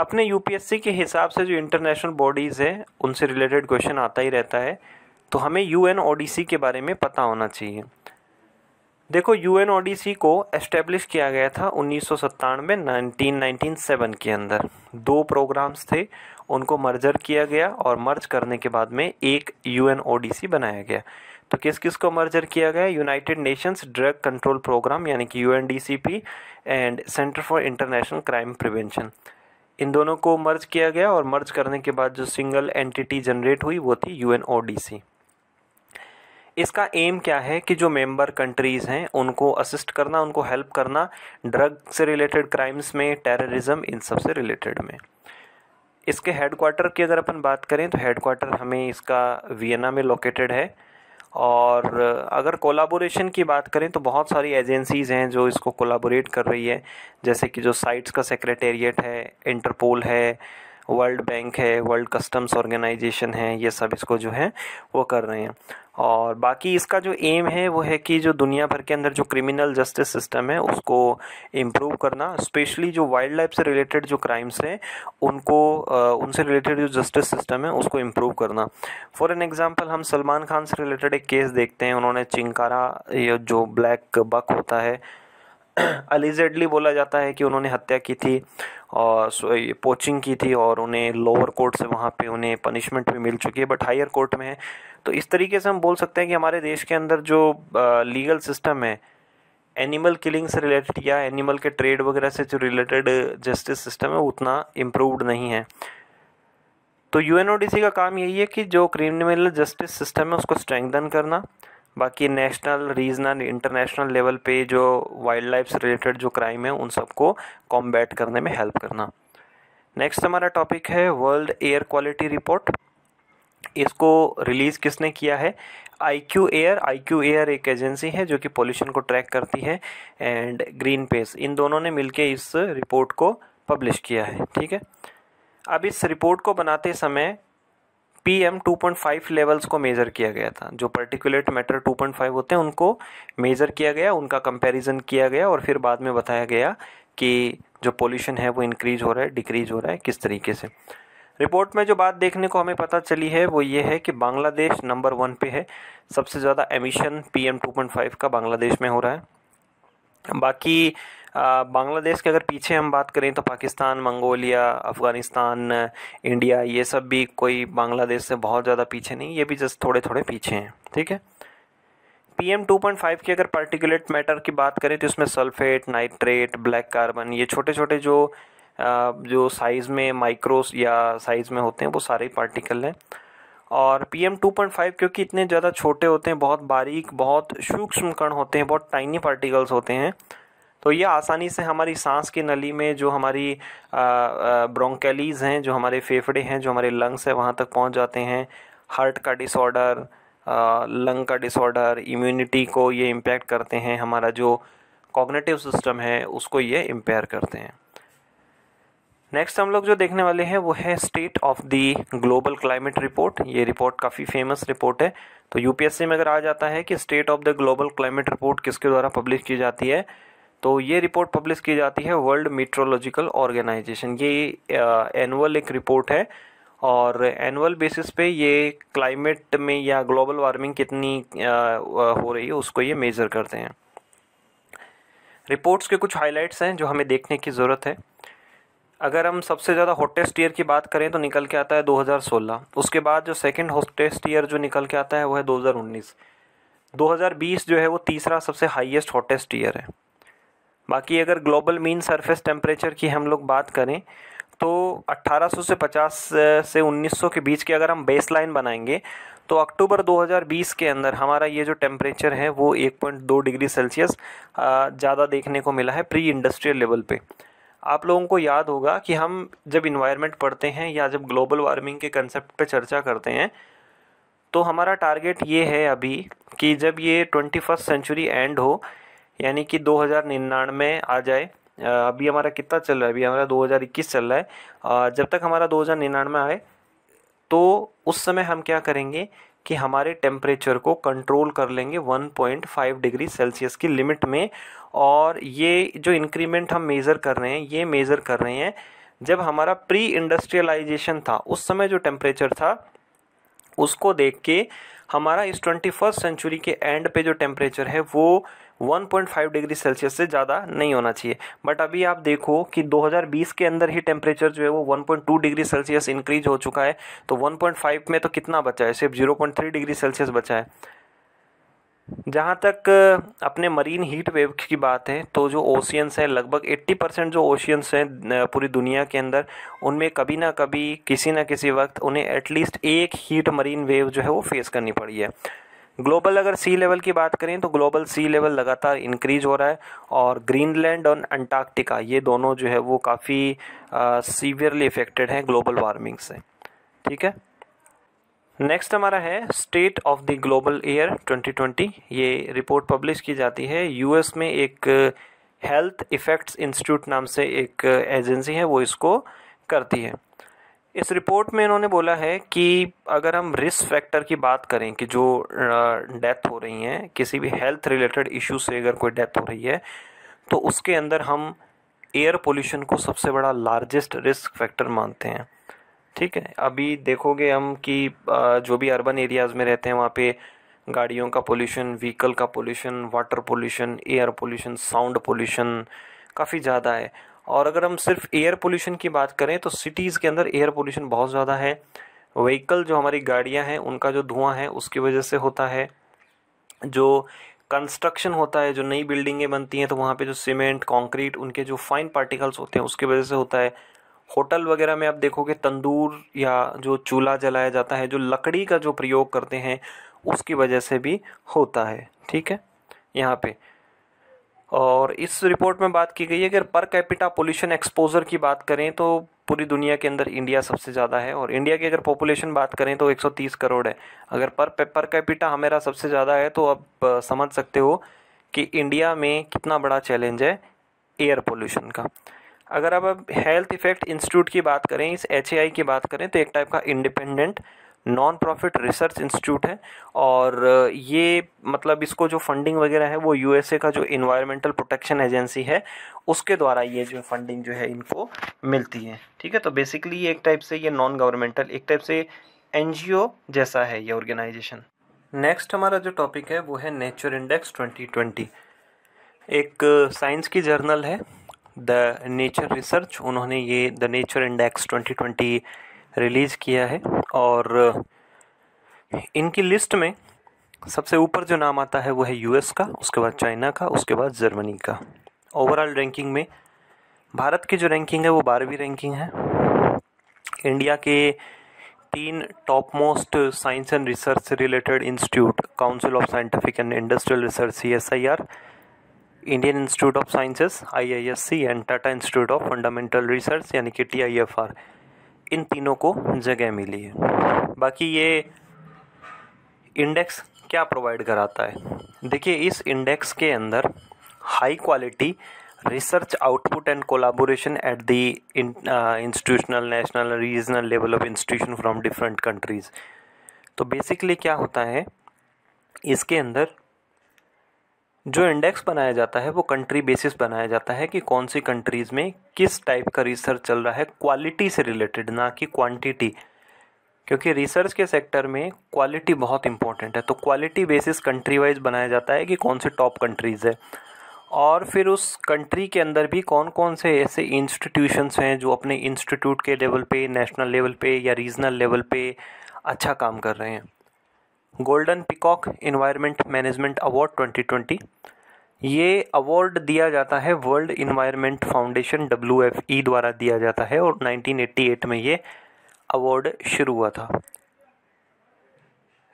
अपने यूपीएससी के हिसाब से जो इंटरनेशनल बॉडीज़ हैं उनसे रिलेटेड क्वेश्चन आता ही रहता है तो हमें यू एन के बारे में पता होना चाहिए देखो यू एन को एस्टेब्लिश किया गया था उन्नीस सौ सत्तानवे के अंदर दो प्रोग्राम्स थे उनको मर्जर किया गया और मर्ज करने के बाद में एक यू एन बनाया गया तो किस किस को मर्जर किया गया united nations drug control programme यानी कि U and centre for international crime prevention इन दोनों को मर्ज किया गया और मर्ज करने के बाद जो सिंगल एंटिटी जनरेट हुई वो थी यू इसका एम क्या है कि जो मेंबर कंट्रीज़ हैं उनको असिस्ट करना उनको हेल्प करना ड्रग से रिलेटेड क्राइम्स में टेररिज्म इन सब से रिलेटेड में इसके हेडक्वार्टर की अगर अपन बात करें तो हेडक्वार्टर हमें इसका वियना में लोकेटेड है और अगर कोलाबोरेशन की बात करें तो बहुत सारी एजेंसीज़ हैं जो इसको कोलाबोरेट कर रही है जैसे कि जो साइट्स का सेक्रेटेरिएट है इंटरपोल है वर्ल्ड बैंक है वर्ल्ड कस्टम्स ऑर्गेनाइजेशन है ये सब इसको जो है वो कर रहे हैं और बाकी इसका जो एम है वो है कि जो दुनिया भर के अंदर जो क्रिमिनल जस्टिस सिस्टम है उसको इम्प्रूव करना स्पेशली जो वाइल्ड लाइफ से रिलेटेड जो क्राइम्स हैं उनको उनसे रिलेटेड जो जस्टिस सिस्टम है उसको इम्प्रूव करना फॉर एन एग्ज़ाम्पल हम सलमान खान से रिलेटेड एक केस देखते हैं उन्होंने चिंकारा जो ब्लैक बक होता है अलीजेडली *clears throat* बोला जाता है कि उन्होंने हत्या की थी और पोचिंग की थी और उन्हें लोअर कोर्ट से वहाँ पे उन्हें पनिशमेंट भी मिल चुकी है बट हायर कोर्ट में है तो इस तरीके से हम बोल सकते हैं कि हमारे देश के अंदर जो लीगल सिस्टम है एनिमल किलिंग से रिलेटेड या एनिमल के ट्रेड वगैरह से जो रिलेटेड जस्टिस सिस्टम है उतना इम्प्रूवड नहीं है तो यू का काम यही है कि जो क्रिमिनल जस्टिस सिस्टम है उसको स्ट्रेंथन करना बाकी नेशनल रीजनल इंटरनेशनल लेवल पे जो वाइल्ड लाइफ से रिलेटेड जो क्राइम है उन सबको कॉम्बैट करने में हेल्प करना नेक्स्ट हमारा टॉपिक है वर्ल्ड एयर क्वालिटी रिपोर्ट इसको रिलीज़ किसने किया है I Q air I Q air एक एजेंसी है जो कि पोल्यूशन को ट्रैक करती है एंड ग्रीन पेस इन दोनों ने मिलकर इस रिपोर्ट को पब्लिश किया है ठीक है अब इस रिपोर्ट को बनाते समय P M two point five levels को मेज़र किया गया था जो particulate matter two point five होते हैं उनको मेज़र किया गया उनका कंपेरिजन किया गया और फिर बाद में बताया गया कि जो पोल्यूशन है वो इंक्रीज़ हो रहा है डिक्रीज़ हो रहा है किस तरीके से रिपोर्ट में जो बात देखने को हमें पता चली है वो ये है कि बांग्लादेश नंबर वन पे है सबसे ज़्यादा emission P M two point five का बांग्लादेश में हो रहा है बाकी बांग्लादेश के अगर पीछे हम बात करें तो पाकिस्तान मंगोलिया अफ़गानिस्तान इंडिया ये सब भी कोई बांग्लादेश से बहुत ज़्यादा पीछे नहीं ये भी जस्ट थोड़े थोड़े पीछे हैं ठीक है P M two point five की अगर पार्टिकुलेट मैटर की बात करें तो इसमें सल्फेट नाइट्रेट ब्लैक कार्बन ये छोटे छोटे जो जो साइज़ में माइक्रोस या साइज़ में होते हैं वो सारे पार्टिकल हैं और P M two point five क्योंकि इतने ज़्यादा छोटे होते हैं बहुत बारीक बहुत सूक्ष्म कण होते हैं बहुत टाइनी पार्टिकल्स होते हैं तो ये आसानी से हमारी सांस की नली में जो हमारी ब्रोंकेलीज़ हैं जो हमारे फेफड़े हैं जो हमारे लंग्स हैं वहाँ तक पहुँच जाते हैं हार्ट का डिसऑर्डर लंग का डिसऑर्डर इम्यूनिटी को ये इम्पेक्ट करते हैं हमारा जो कॉग्नेटिव सिस्टम है उसको ये इम्पेयर करते हैं नेक्स्ट हम लोग जो देखने वाले हैं वो है state of the global climate report ये रिपोर्ट काफ़ी फेमस रिपोर्ट है तो यूपीएससी में अगर आ जाता है कि state of the global climate report किसके द्वारा पब्लिश की जाती है तो ये रिपोर्ट पब्लिश की जाती है वर्ल्ड मीट्रोलॉजिकल ऑर्गेनाइजेशन ये एनुअल एक रिपोर्ट है और एनुअल बेसिस पे ये क्लाइमेट में या ग्लोबल वार्मिंग कितनी हो रही है उसको ये मेज़र करते हैं रिपोर्ट्स के कुछ हाइलाइट्स हैं जो हमें देखने की ज़रूरत है अगर हम सबसे ज़्यादा हॉटेस्ट ईयर की बात करें तो निकल के आता है 2016 उसके बाद जो सेकंड हॉटेस्ट ईयर जो निकल के आता है वो है 2019 2020 जो है वो तीसरा सबसे हाईएस्ट हॉटेस्ट ईयर है बाकी अगर ग्लोबल मीन सरफेस टेम्परेचर की हम लोग बात करें तो 1800 से 50 से 1900 के बीच के अगर हम बेस लाइन बनाएंगे तो अक्टूबर 2020 के अंदर हमारा ये जो टेम्परेचर है वो 1.2 डिग्री सेल्सियस ज़्यादा देखने को मिला है प्री इंडस्ट्रियल लेवल पे आप लोगों को याद होगा कि हम जब इन्वायरमेंट पढ़ते हैं या जब ग्लोबल वार्मिंग के कंसेप्ट पे चर्चा करते हैं तो हमारा टारगेट ये है अभी कि जब ये ट्वेंटी सेंचुरी एंड हो यानी कि दो हज़ार निन्यानवे आ जाए अभी हमारा कितना चल रहा है अभी हमारा 2021 चल रहा है जब तक हमारा 2099 आए तो उस समय हम क्या करेंगे कि हमारे टेम्परेचर को कंट्रोल कर लेंगे 1.5 डिग्री सेल्सियस की लिमिट में और ये जो इंक्रीमेंट हम मेज़र कर रहे हैं ये मेज़र कर रहे हैं जब हमारा प्री इंडस्ट्रियलाइजेशन था उस समय जो टेम्परेचर था उसको देख के हमारा इस ट्वेंटी फर्स्ट सेंचुरी के एंड पे जो टेम्परेचर है वो 1.5 डिग्री सेल्सियस से ज़्यादा नहीं होना चाहिए बट अभी आप देखो कि 2020 के अंदर ही टेम्परेचर जो है वो 1.2 डिग्री सेल्सियस इंक्रीज हो चुका है तो 1.5 में तो कितना बचा है सिर्फ 0.3 डिग्री सेल्सियस बचा है जहाँ तक अपने मरीन हीट वेव की बात है तो जो ओशियंस हैं लगभग 80 परसेंट जो ओशियंस हैं पूरी दुनिया के अंदर उनमें कभी ना कभी किसी ना किसी वक्त उन्हें एटलीस्ट एक हीट मरीन वेव जो है वो फेस करनी पड़ी है ग्लोबल अगर सी लेवल की बात करें तो ग्लोबल सी लेवल लगातार इंक्रीज हो रहा है और ग्रीनलैंड और अंटार्कटिका ये दोनों जो है वो काफ़ी सीवियरली इफेक्टेड हैं ग्लोबल वार्मिंग से ठीक है नेक्स्ट हमारा है state of the global air 2020 ये रिपोर्ट पब्लिश की जाती है यूएस में एक हेल्थ इफेक्ट्स इंस्टीट्यूट नाम से एक एजेंसी है वो इसको करती है इस रिपोर्ट में इन्होंने बोला है कि अगर हम रिस्क फैक्टर की बात करें कि जो डेथ हो रही हैं किसी भी हेल्थ रिलेटेड इशू से अगर कोई डेथ हो रही है तो उसके अंदर हम एयर पोल्यूशन को सबसे बड़ा लार्जेस्ट रिस्क फैक्टर मानते हैं ठीक है अभी देखोगे हम कि जो भी अर्बन एरियाज़ में रहते हैं वहाँ पे गाड़ियों का पोल्यूशन व्हीकल का pollution water pollution air pollution sound pollution काफ़ी ज़्यादा है और अगर हम सिर्फ एयर पोल्यूशन की बात करें तो सिटीज़ के अंदर एयर पोल्यूशन बहुत ज़्यादा है व्हीकल जो हमारी गाड़ियाँ हैं उनका जो धुआं है उसकी वजह से होता है जो कंस्ट्रक्शन होता है जो नई बिल्डिंगें बनती हैं तो वहाँ पे जो सीमेंट कंक्रीट उनके जो फाइन पार्टिकल्स होते हैं उसकी वजह से होता है होटल वगैरह में आप देखोगे तंदूर या जो चूल्हा जलाया जाता है जो लकड़ी का जो प्रयोग करते हैं उसकी वजह से भी होता है ठीक है यहाँ पे और इस रिपोर्ट में बात की गई है अगर पर कैपिटा पोल्यूशन एक्सपोजर की बात करें तो पूरी दुनिया के अंदर इंडिया सबसे ज़्यादा है और इंडिया की अगर पॉपुलेशन बात करें तो 130 करोड़ है अगर पर पर कैपिटा हमारा सबसे ज़्यादा है तो अब समझ सकते हो कि इंडिया में कितना बड़ा चैलेंज है एयर पोल्यूशन का अगर अब हेल्थ इफेक्ट इंस्टीट्यूट की बात करें इस एच की बात करें तो एक टाइप का independent non profit research institute है और uh, ये मतलब इसको जो फंडिंग वगैरह है वो यूएसए का जो इन्वायरमेंटल प्रोटेक्शन एजेंसी है उसके द्वारा ये जो फंडिंग जो है इनको मिलती है ठीक है तो बेसिकली ये एक टाइप से ये नॉन गवर्नमेंटल एक टाइप से एन जैसा है ये ऑर्गेनाइजेशन नेक्स्ट हमारा जो टॉपिक है वो है नेचर इंडेक्स ट्वेंटी एक साइंस uh, की जर्नल है द नेचर रिसर्च उन्होंने ये the nature index twenty release किया है और इनकी लिस्ट में सबसे ऊपर जो नाम आता है वो है यूएस का उसके बाद चाइना का उसके बाद जर्मनी का ओवरऑल रैंकिंग में भारत की जो रैंकिंग है वो बारहवीं रैंकिंग है इंडिया के तीन top most science and research से related institute council of scientific and industrial research C S I R Indian institute of sciences I I S C and Tata institute of fundamental research यानी कि T I F R इन तीनों को जगह मिली है बाकी ये इंडेक्स क्या प्रोवाइड कराता है देखिए इस इंडेक्स के अंदर high quality research output and collaboration at the institutional national regional level of institution from different countries तो बेसिकली क्या होता है इसके अंदर जो इंडेक्स बनाया जाता है वो कंट्री बेसिस बनाया जाता है कि कौन सी कंट्रीज़ में किस टाइप का रिसर्च चल रहा है क्वालिटी से रिलेटेड ना कि क्वांटिटी क्योंकि रिसर्च के सेक्टर में क्वालिटी बहुत इंपॉर्टेंट है तो क्वालिटी बेसिस कंट्री वाइज बनाया जाता है कि कौन सी टॉप कंट्रीज़ है और फिर उस कंट्री के अंदर भी कौन कौन से ऐसे इंस्टीट्यूशंस हैं जो अपने इंस्टीट्यूट के लेवल पे नेशनल लेवल पे या रीजनल लेवल पे अच्छा काम कर रहे हैं golden peacock environment management award 2020 ये अवार्ड दिया जाता है वर्ल्ड इन्वायरमेंट फाउंडेशन डब्ल्यू द्वारा दिया जाता है और 1988 में ये अवार्ड शुरू हुआ था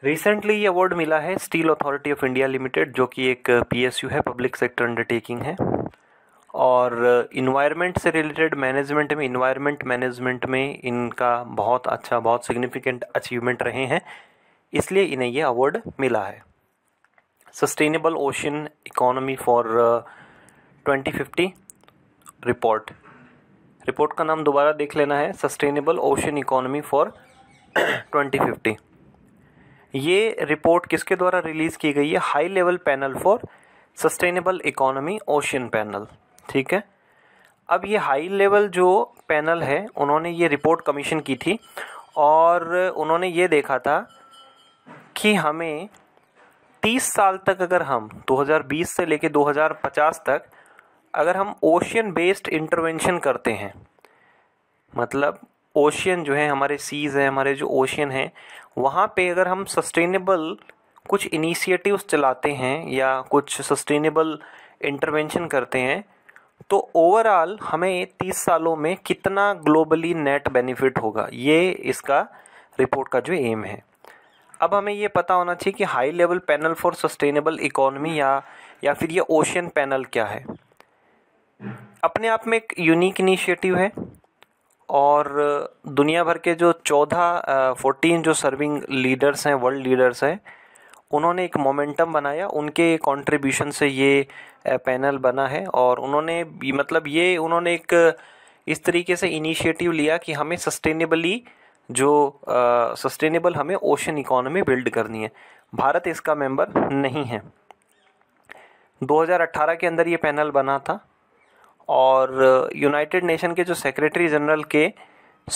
रिसेंटली ये अवार्ड मिला है steel authority of India limited जो कि एक पीएसयू है पब्लिक सेक्टर अंडरटेकिंग है और इन्वायरमेंट से रिलेटेड मैनेजमेंट में इन्वायरमेंट मैनेजमेंट में इनका बहुत अच्छा बहुत सिग्निफिकेंट अचीवमेंट रहे हैं इसलिए इन्हें ये अवार्ड मिला है sustainable ocean economy for 2050 report report का नाम दोबारा देख लेना है सस्टेनेबल ओशन इकोनॉमी फॉर 2050 ये रिपोर्ट किसके द्वारा रिलीज़ की गई है high level panel for sustainable economy ocean panel ठीक है अब ये हाई लेवल जो पैनल है उन्होंने ये रिपोर्ट कमीशन की थी और उन्होंने ये देखा था कि हमें 30 साल तक अगर हम 2020 से लेके 2050 तक अगर हम ओशियन बेस्ड इंटरवेंशन करते हैं मतलब ओशियन जो है हमारे सीज़ हैं हमारे जो ओशियन हैं वहाँ पे अगर हम सस्टेनेबल कुछ इनिशिएटिव्स चलाते हैं या कुछ सस्टेनेबल इंटरवेंशन करते हैं तो ओवरऑल हमें 30 सालों में कितना ग्लोबली नेट बेनिफिट होगा ये इसका रिपोर्ट का जो एम है अब हमें ये पता होना चाहिए कि high level panel for sustainable economy या या फिर ये ओशन पैनल क्या है अपने आप में एक यूनिक इनिशिएटिव है और दुनिया भर के जो चौदह फोर्टीन जो सर्विंग लीडर्स हैं वर्ल्ड लीडर्स हैं उन्होंने एक मोमेंटम बनाया उनके कंट्रीब्यूशन से ये पैनल बना है और उन्होंने मतलब ये उन्होंने एक इस तरीके से इनिशिएटिव लिया कि हमें सस्टेनेबली जो सस्टेनेबल हमें ओशन इकोनॉमी बिल्ड करनी है भारत इसका मेंबर नहीं है 2018 के अंदर ये पैनल बना था और यूनाइटेड नेशन के जो सेक्रेटरी जनरल के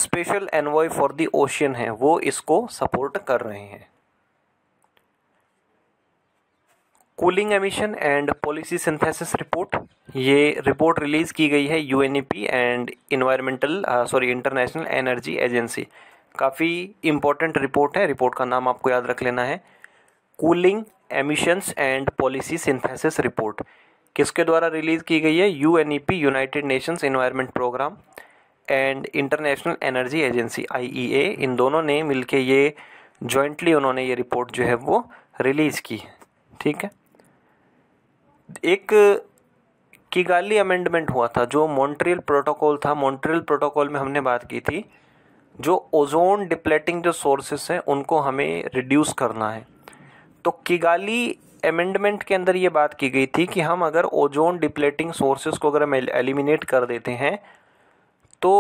special envoy for the ocean है वो इसको सपोर्ट कर रहे हैं cooling emission and policy synthesis report ये रिपोर्ट रिलीज़ की गई है U and environmental sorry international energy agency काफ़ी इम्पोर्टेंट रिपोर्ट है रिपोर्ट का नाम आपको याद रख लेना है cooling emissions and policy synthesis report किसके द्वारा रिलीज़ की गई है U N E P united nations environment programme and international energy agency I E A इन दोनों ने मिल ये जॉइंटली उन्होंने ये रिपोर्ट जो है वो रिलीज़ की ठीक है एक किगाली अमेंडमेंट हुआ था जो मॉन्ट्रियल प्रोटोकॉल था मॉन्ट्रियल प्रोटोकॉल में हमने बात की थी जो ओजोन डिप्लेटिंग जो सोर्सेस हैं उनको हमें रिड्यूस करना है तो किगाली अमेंडमेंट के अंदर ये बात की गई थी कि हम अगर ओजोन डिप्लेटिंग सोर्सेज को अगर हम एलिमिनेट कर देते हैं तो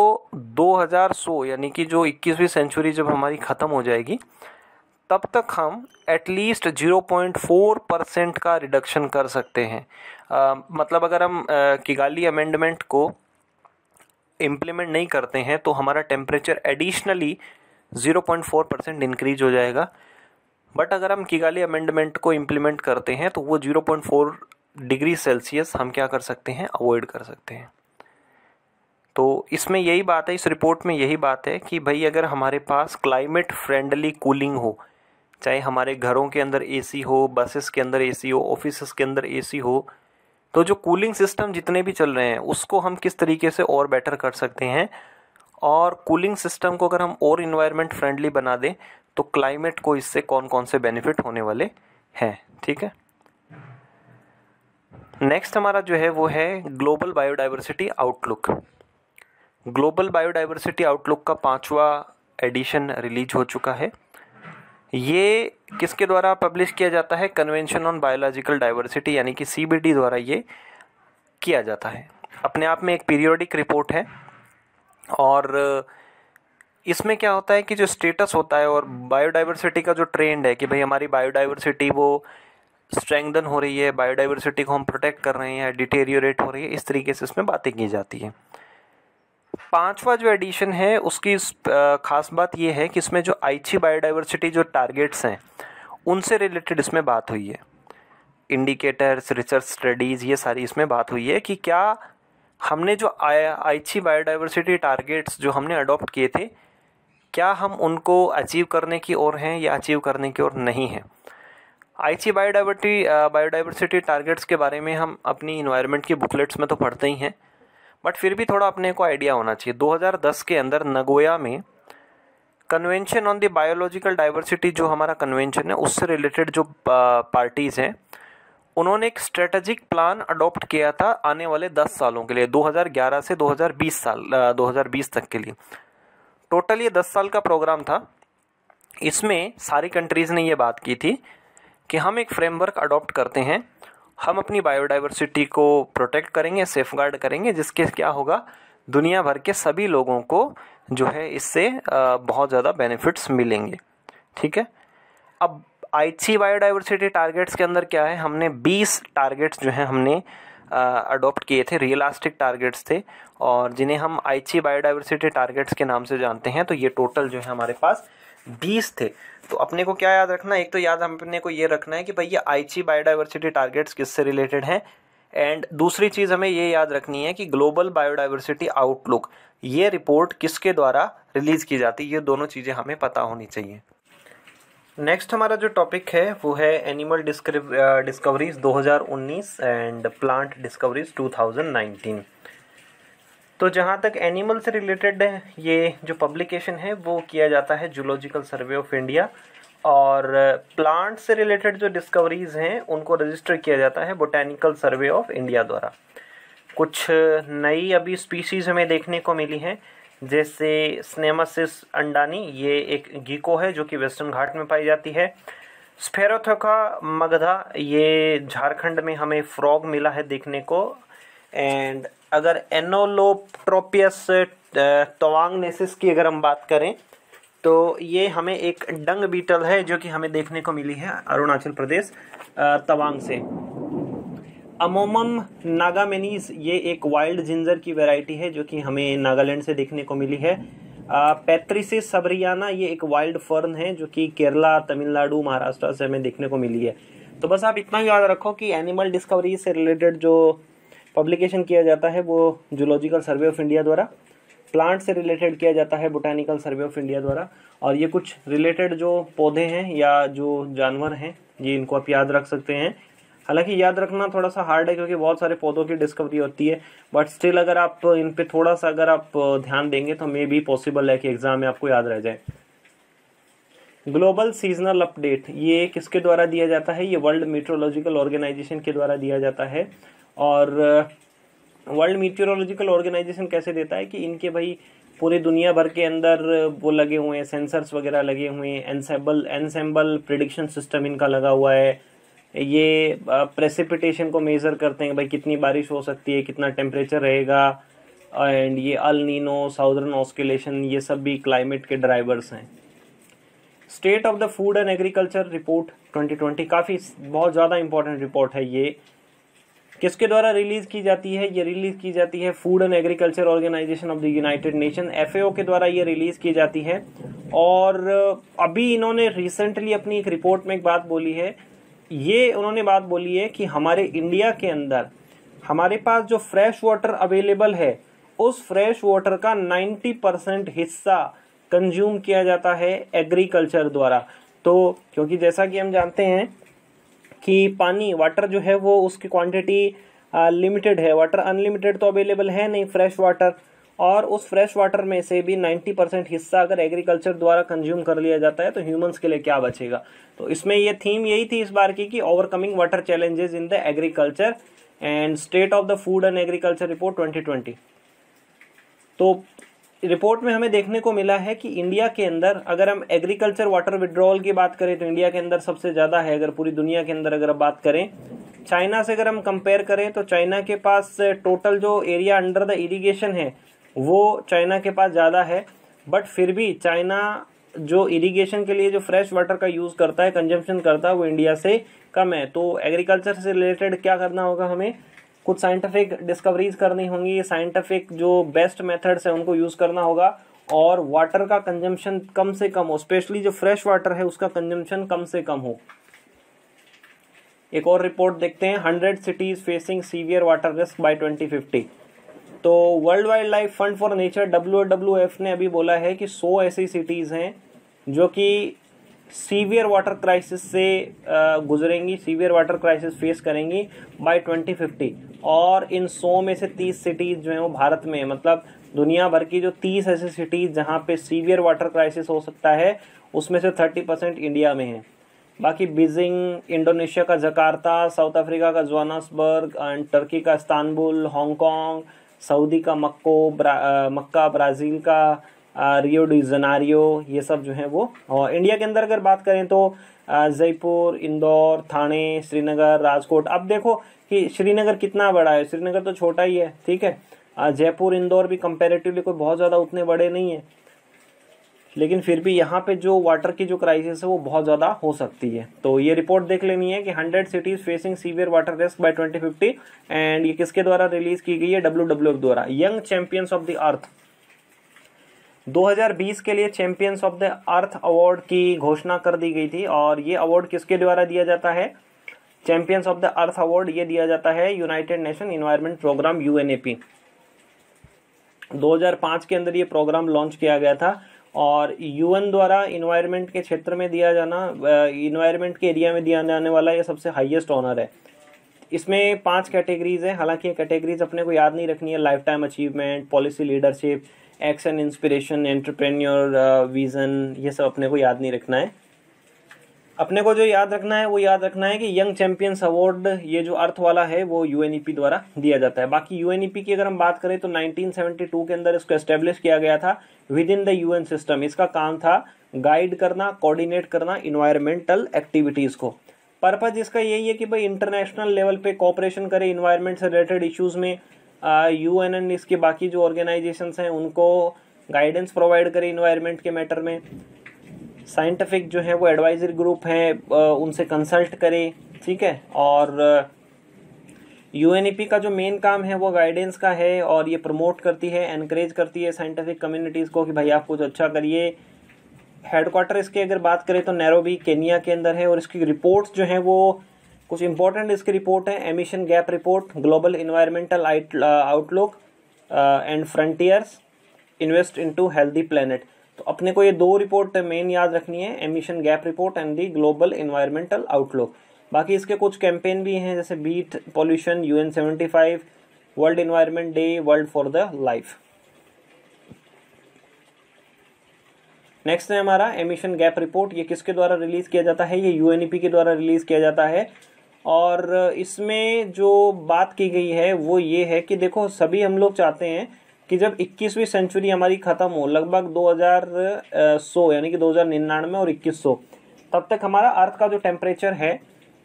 2100 यानी कि जो 21वीं सेंचुरी जब हमारी ख़त्म हो जाएगी तब तक हम एटलीस्ट 0.4 परसेंट का रिडक्शन कर सकते हैं आ, मतलब अगर हम आ, किगाली अमेंडमेंट को इम्प्लीमेंट नहीं करते हैं तो हमारा टेम्परेचर एडिशनली 0.4 परसेंट इंक्रीज हो जाएगा बट अगर हम किगाली अमेंडमेंट को इम्प्लीमेंट करते हैं तो वो 0.4 डिग्री सेल्सियस हम क्या कर सकते हैं अवॉइड कर सकते हैं तो इसमें यही बात है इस रिपोर्ट में यही बात है कि भाई अगर हमारे पास क्लाइमेट फ्रेंडली कूलिंग हो चाहे हमारे घरों के अंदर एसी हो बसेस के अंदर एसी हो ऑफिस के अंदर एसी हो तो जो कूलिंग सिस्टम जितने भी चल रहे हैं उसको हम किस तरीके से और बेटर कर सकते हैं और कूलिंग सिस्टम को अगर हम और इन्वायरमेंट फ्रेंडली बना दें तो क्लाइमेट को इससे कौन कौन से बेनिफिट होने वाले हैं ठीक है नेक्स्ट हमारा जो है वो है global biodiversity outlook global biodiversity outlook का पांचवा एडिशन रिलीज हो चुका है ये किसके द्वारा पब्लिश किया जाता है कन्वेंशन ऑन बायोलॉजिकल डाइवर्सिटी यानी कि सी द्वारा ये किया जाता है अपने आप में एक पीरियोडिक रिपोर्ट है और इसमें क्या होता है कि जो स्टेटस होता है और बायोडाइवर्सिटी का जो ट्रेंड है कि भाई हमारी बायोडाइवर्सिटी वो स्ट्रेंगदन हो रही है बायोडाइवर्सिटी को हम प्रोटेक्ट कर रहे हैं डिटेरियोरेट हो रही है इस तरीके से इसमें बातें की जाती है पांचवा जो एडिशन है उसकी ख़ास बात यह है कि इसमें जो आईची बायोडाइवर्सिटी जो टारगेट्स हैं उनसे रिलेटेड इसमें बात हुई है इंडिकेटर्स रिसर्च स्टडीज़ ये सारी इसमें बात हुई है कि क्या हमने जो आईची बायोडाइवर्सिटी टारगेट्स जो हमने अडॉप्ट किए थे क्या हम उनको अचीव करने की ओर हैं या अचीव करने की ओर नहीं हैं आईची बायोडाइवर्टी बायोडाइवर्सिटी टारगेट्स के बारे में हम अपनी इन्वायरमेंट की बुकलेट्स में तो पढ़ते ही हैं बट फिर भी थोड़ा अपने को आइडिया होना चाहिए 2010 के अंदर नगोया में convention on the biological diversity जो हमारा कन्वेंशन है उससे रिलेटेड जो पार्टीज़ हैं उन्होंने एक स्ट्रेटजिक प्लान अडॉप्ट किया था आने वाले 10 सालों के लिए 2011 से 2020 साल 2020 तक के लिए टोटल ये 10 साल का प्रोग्राम था इसमें सारी कंट्रीज़ ने ये बात की थी कि हम एक फ्रेमवर्क अडॉप्ट करते हैं हम अपनी बायोडाइवर्सिटी को प्रोटेक्ट करेंगे सेफ गार्ड करेंगे जिसके क्या होगा दुनिया भर के सभी लोगों को जो है इससे बहुत ज़्यादा बेनिफिट्स मिलेंगे ठीक है अब आईसी बायोडाइवर्सिटी टारगेट्स के अंदर क्या है हमने 20 टारगेट्स जो हैं हमने अडोप्ट किए थे रियलास्टिक टारगेट्स थे और जिन्हें हम आईसी बायोडाइवर्सिटी टारगेट्स के नाम से जानते हैं तो ये टोटल जो है हमारे पास बीस थे तो अपने को क्या याद रखना है एक तो याद हम अपने को ये रखना है कि भाई ये आईची बायोडाइवर्सिटी टारगेट्स किससे रिलेटेड हैं एंड दूसरी चीज़ हमें ये याद रखनी है कि ग्लोबल बायोडाइवर्सिटी आउटलुक ये रिपोर्ट किसके द्वारा रिलीज़ की जाती है ये दोनों चीज़ें हमें पता होनी चाहिए नेक्स्ट हमारा जो टॉपिक है वो है animal discoveries 2019 and plant discoveries 2019 तो जहाँ तक एनिमल से रिलेटेड ये जो पब्लिकेशन है वो किया जाता है जूलॉजिकल सर्वे ऑफ इंडिया और प्लांट से रिलेटेड जो डिस्कवरीज हैं उनको रजिस्टर किया जाता है बोटैनिकल सर्वे ऑफ इंडिया द्वारा कुछ नई अभी स्पीशीज़ हमें देखने को मिली हैं जैसे स्नेमासिस अंडानी ये एक गीको है जो कि वेस्टर्न घाट में पाई जाती है स्फेरोथोका मगधा ये झारखंड में हमें फ्रॉग मिला है देखने को एंड अगर एनोलोप्ट्रोपियस तवांगनेसिस की अगर हम बात करें तो ये हमें एक डंग बीटल है जो कि हमें देखने को मिली है अरुणाचल प्रदेश तवांग से अमोमम नागामेनीस ये एक वाइल्ड जिंजर की वैरायटी है जो कि हमें नागालैंड से देखने को मिली है से सबरियाना ये एक वाइल्ड फर्न है जो कि केरला तमिलनाडु महाराष्ट्र से हमें देखने को मिली है तो बस आप इतना याद रखो कि एनिमल डिस्कवरी से रिलेटेड जो पब्लिकेशन किया जाता है वो जूलॉजिकल सर्वे ऑफ इंडिया द्वारा प्लांट से रिलेटेड किया जाता है बोटानिकल सर्वे ऑफ इंडिया द्वारा और ये कुछ रिलेटेड जो पौधे हैं या जो जानवर हैं ये इनको आप याद रख सकते हैं हालांकि याद रखना थोड़ा सा हार्ड है क्योंकि बहुत सारे पौधों की डिस्कवरी होती है बट स्टिल अगर आप इन पर थोड़ा सा अगर आप ध्यान देंगे तो मे बी पॉसिबल है कि एग्जाम में आपको याद रह जाए ग्लोबल सीजनल अपडेट ये किसके द्वारा दिया जाता है ये वर्ल्ड मेट्रोलॉजिकल ऑर्गेनाइजेशन के द्वारा दिया जाता है और वर्ल्ड मीटियोरोलॉजिकल ऑर्गेनाइजेशन कैसे देता है कि इनके भाई पूरी दुनिया भर के अंदर वो लगे हुए हैं सेंसर्स वगैरह लगे हुए हैं एनसेबल एनसेम्बल प्रिडिक्शन सिस्टम इनका लगा हुआ है ये प्रेसिपिटेशन को मेज़र करते हैं भाई कितनी बारिश हो सकती है कितना टेम्परेचर रहेगा एंड ये अल नीनो साउदर्न ऑस्किलेशन ये सब भी क्लाइमेट के ड्राइवर्स हैं state of the food and agriculture report 2020 काफ़ी बहुत ज़्यादा इंपॉर्टेंट रिपोर्ट है ये किसके द्वारा रिलीज की जाती है ये रिलीज की जाती है food and agriculture organisation of the united nation F के द्वारा ये रिलीज की जाती है और अभी इन्होंने रिसेंटली अपनी एक रिपोर्ट में एक बात बोली है ये उन्होंने बात बोली है कि हमारे इंडिया के अंदर हमारे पास जो फ्रेश वाटर अवेलेबल है उस फ्रेश वाटर का 90 परसेंट हिस्सा कंज्यूम किया जाता है एग्रीकल्चर द्वारा तो क्योंकि जैसा कि हम जानते हैं कि पानी वाटर जो है वो उसकी क्वांटिटी लिमिटेड है वाटर अनलिमिटेड तो अवेलेबल है नहीं फ्रेश वाटर और उस फ्रेश वाटर में से भी 90 परसेंट हिस्सा अगर एग्रीकल्चर द्वारा कंज्यूम कर लिया जाता है तो ह्यूमंस के लिए क्या बचेगा तो इसमें ये थीम यही थी इस बार की कि overcoming water challenges in the agriculture and state of the food and agriculture report 2020 तो रिपोर्ट में हमें देखने को मिला है कि इंडिया के अंदर अगर हम एग्रीकल्चर वाटर विड्रॉल की बात करें तो इंडिया के अंदर सबसे ज़्यादा है अगर पूरी दुनिया के अंदर अगर बात करें चाइना से अगर हम कंपेयर करें तो चाइना के पास टोटल जो एरिया अंडर द इरिगेशन है वो चाइना के पास ज़्यादा है बट फिर भी चाइना जो इरिगेशन के लिए जो फ्रेश वाटर का यूज़ करता है कंजम्पशन करता है वो इंडिया से कम है तो एग्रीकल्चर से रिलेटेड क्या करना होगा हमें कुछ साइंटिफिक डिस्कवरीज करनी होंगी साइंटिफिक जो बेस्ट मेथड्स हैं उनको यूज़ करना होगा और वाटर का कंजम्पशन कम से कम हो स्पेशली जो फ्रेश वाटर है उसका कंजम्पशन कम से कम हो एक और रिपोर्ट देखते हैं hundred cities facing severe water risk by 2050 तो world wild life fund for nature W ने अभी बोला है कि 100 ऐसी सिटीज़ हैं जो कि सीवियर वाटर क्राइसिस से गुजरेंगी सीवियर वाटर क्राइसिस फेस करेंगी बाय 2050 और इन सौ में से तीस सिटीज़ जो हैं वो भारत में मतलब दुनिया भर की जो तीस ऐसी सिटीज़ जहाँ पे सीवियर वाटर क्राइसिस हो सकता है उसमें से थर्टी परसेंट इंडिया में है बाकी बीजिंग इंडोनेशिया का जकार्ता साउथ अफ्रीका का जोनासबर्ग एंड टर्की का इस्तानबुल हांगकॉन्ग सऊदी का मक्को ब्रा, मक्का ब्राज़ील का रियो डिजनारियो ये सब जो है वो और इंडिया के अंदर अगर बात करें तो जयपुर इंदौर थाने श्रीनगर राजकोट अब देखो कि श्रीनगर कितना बड़ा है श्रीनगर तो छोटा ही है ठीक है जयपुर इंदौर भी कंपेरेटिवली कोई बहुत ज़्यादा उतने बड़े नहीं है लेकिन फिर भी यहाँ पे जो वाटर की जो क्राइसिस है वो बहुत ज़्यादा हो सकती है तो ये रिपोर्ट देख लेनी है कि 100 cities facing severe water risk by 2050 and ये किसके द्वारा रिलीज़ की गई है डब्ल्यू द्वारा young champions of the earth 2020 के लिए champions of the earth award की घोषणा कर दी गई थी और ये अवार्ड किसके द्वारा दिया जाता है champions of the earth award ये दिया जाता है united nation environment programme U 2005 के अंदर ये प्रोग्राम लॉन्च किया गया था और यूएन द्वारा इन्वायरमेंट के क्षेत्र में दिया जाना इन्वायरमेंट के एरिया में दिया जाने वाला ये सबसे हाईएस्ट ऑनर है इसमें पांच कैटेगरीज हैं हालांकि ये कैटेगरीज अपने को याद नहीं रखनी है life time achievement policy leadership action inspiration entrepreneur uh, vision ये सब अपने को याद नहीं रखना है अपने को जो याद रखना है वो याद रखना है कि यंग चैंपियंस अवार्ड ये जो अर्थ वाला है वो यू e द्वारा दिया जाता है बाकी यू e की अगर हम बात करें तो 1972 के अंदर इसको एस्टेब्लिश किया गया था within the U system इसका काम था गाइड करना कोऑर्डिनेट करना इन्वायरमेंटल एक्टिविटीज़ को पर्पज़ इसका यही है कि भाई इंटरनेशनल लेवल पे कॉपरेशन करें इन्वायरमेंट से रिलेटेड इश्यूज़ में यू एन एंड इसके बाकी जो ऑर्गेनाइजेशन हैं उनको गाइडेंस प्रोवाइड करें इन्वायरमेंट के मैटर में साइंटिफिक जो है वो एडवाइजरी ग्रुप हैं उनसे कंसल्ट करें ठीक है और यू e का जो मेन काम है वो गाइडेंस का है और ये प्रमोट करती है एनकरेज करती है साइंटिफिक कम्युनिटीज़ को कि भाई आप कुछ अच्छा करिए हेडक्वार्टर इसके अगर बात करें तो नैरोबी केनिया के अंदर है और इसकी रिपोर्ट्स जो हैं वो कुछ इंपॉर्टेंट इसकी रिपोर्ट है emission gap report global environmental outlook and frontiers invest into healthy planet तो अपने को ये दो रिपोर्ट मेन याद रखनी है emission gap report and the global environmental outlook बाकी इसके कुछ कैंपेन भी हैं जैसे beat pollution U N seventy five world environment day world for the life next है हमारा एमिशन गैप रिपोर्ट ये किसके द्वारा रिलीज किया जाता है ये यूएनईपी के द्वारा रिलीज किया जाता है और इसमें जो बात की गई है वो ये है कि देखो सभी हम लोग चाहते हैं कि जब 21वीं सेंचुरी हमारी ख़त्म हो लगभग 2100 यानी कि दो हज़ार और 2100 तब तक हमारा अर्थ का जो टेम्परेचर है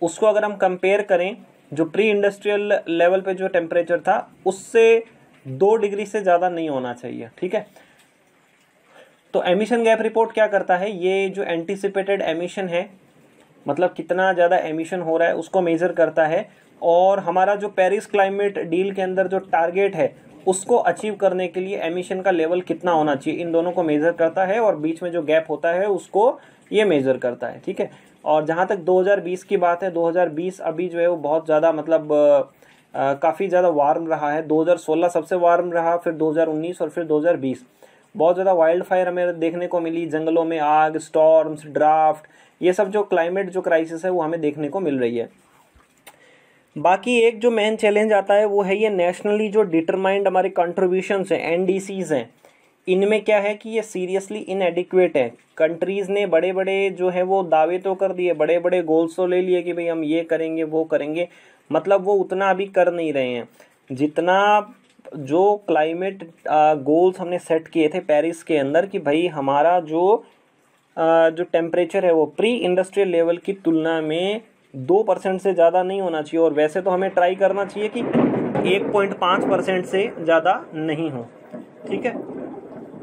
उसको अगर हम कंपेयर करें जो प्री इंडस्ट्रियल लेवल पे जो टेम्परेचर था उससे दो डिग्री से ज़्यादा नहीं होना चाहिए ठीक है तो एमिशन गैप रिपोर्ट क्या करता है ये जो एंटिसिपेटेड एमिशन है मतलब कितना ज़्यादा एमिशन हो रहा है उसको मेजर करता है और हमारा जो पेरिस क्लाइमेट डील के अंदर जो टारगेट है उसको अचीव करने के लिए एमिशन का लेवल कितना होना चाहिए इन दोनों को मेज़र करता है और बीच में जो गैप होता है उसको ये मेज़र करता है ठीक है और जहाँ तक 2020 की बात है 2020 अभी जो है वो बहुत ज़्यादा मतलब काफ़ी ज़्यादा वार्म रहा है 2016 सबसे वार्म रहा फिर 2019 और फिर 2020 बहुत ज़्यादा वाइल्ड फायर हमें देखने को मिली जंगलों में आग स्टॉर्म्स ड्राफ्ट ये सब जो क्लाइमेट जो क्राइसिस है वो हमें देखने को मिल रही है बाकी एक जो मेन चैलेंज आता है वो है ये नेशनली जो डिटरमाइंड हमारे कंट्रीब्यूशन हैं एनडीसीज हैं इनमें क्या है कि ये सीरियसली इनएडिक्वेट है कंट्रीज़ ने बड़े बड़े जो है वो दावे तो कर दिए बड़े बड़े गोल्स तो ले लिए कि भाई हम ये करेंगे वो करेंगे मतलब वो उतना अभी कर नहीं रहे हैं जितना जो क्लाइमेट गोल्स हमने सेट किए थे पेरिस के अंदर कि भाई हमारा जो जो टेम्परेचर है वो प्री इंडस्ट्रियल लेवल की तुलना में दो परसेंट से ज़्यादा नहीं होना चाहिए और वैसे तो हमें ट्राई करना चाहिए कि एक पॉइंट पाँच परसेंट से ज़्यादा नहीं हो ठीक है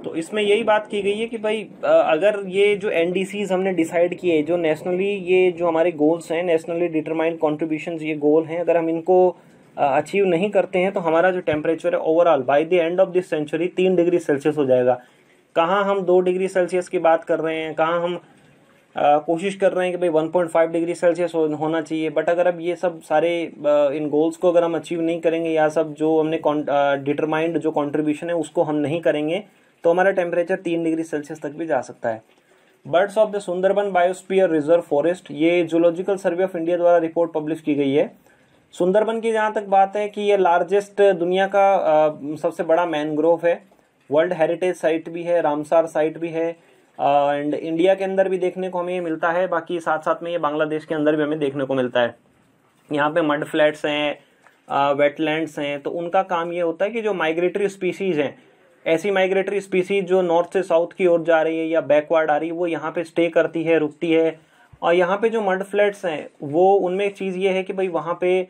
तो इसमें यही बात की गई है कि भाई अगर ये जो एन हमने डिसाइड किए जो नेशनली ये जो हमारे गोल्स हैं नेशनली डिटरमाइंड कॉन्ट्रीब्यूशन ये गोल हैं अगर हम इनको अचीव नहीं करते हैं तो हमारा जो टेम्परेचर है overall by the end of this century तीन डिग्री सेल्सियस हो जाएगा कहाँ हम दो डिग्री सेल्सियस की बात कर रहे हैं कहाँ हम आ, कोशिश कर रहे हैं कि भाई 1.5 डिग्री सेल्सियस हो, होना चाहिए बट अगर अब ये सब सारे आ, इन गोल्स को अगर हम अचीव नहीं करेंगे या सब जो हमने डिटरमाइंड जो कॉन्ट्रीब्यूशन है उसको हम नहीं करेंगे तो हमारा टेम्परेचर तीन डिग्री सेल्सियस तक भी जा सकता है birds of the Sundarban biosphere reserve forest ये जूलॉजिकल सर्वे ऑफ इंडिया द्वारा रिपोर्ट पब्लिश की गई है सुंदरबन की जहाँ तक बात है कि ये लार्जेस्ट दुनिया का आ, सबसे बड़ा मैनग्रोव है वर्ल्ड हेरिटेज साइट भी है रामसार साइट भी है एंड इंडिया के अंदर भी देखने को हमें ये मिलता है बाकी साथ साथ में ये बांग्लादेश के अंदर भी हमें देखने को मिलता है यहाँ पे मड फ्लैट्स हैं वेटलैंड्स हैं तो उनका काम ये होता है कि जो माइग्रेटरी स्पीसीज़ हैं ऐसी माइग्रेटरी स्पीसीज जो नॉर्थ से साउथ की ओर जा रही है या बैकवर्ड आ रही है वो यहाँ पर स्टे करती है रुकती है और यहाँ पर जो मड फ्लैट्स हैं वो उनमें एक चीज़ ये है कि भाई वहाँ पर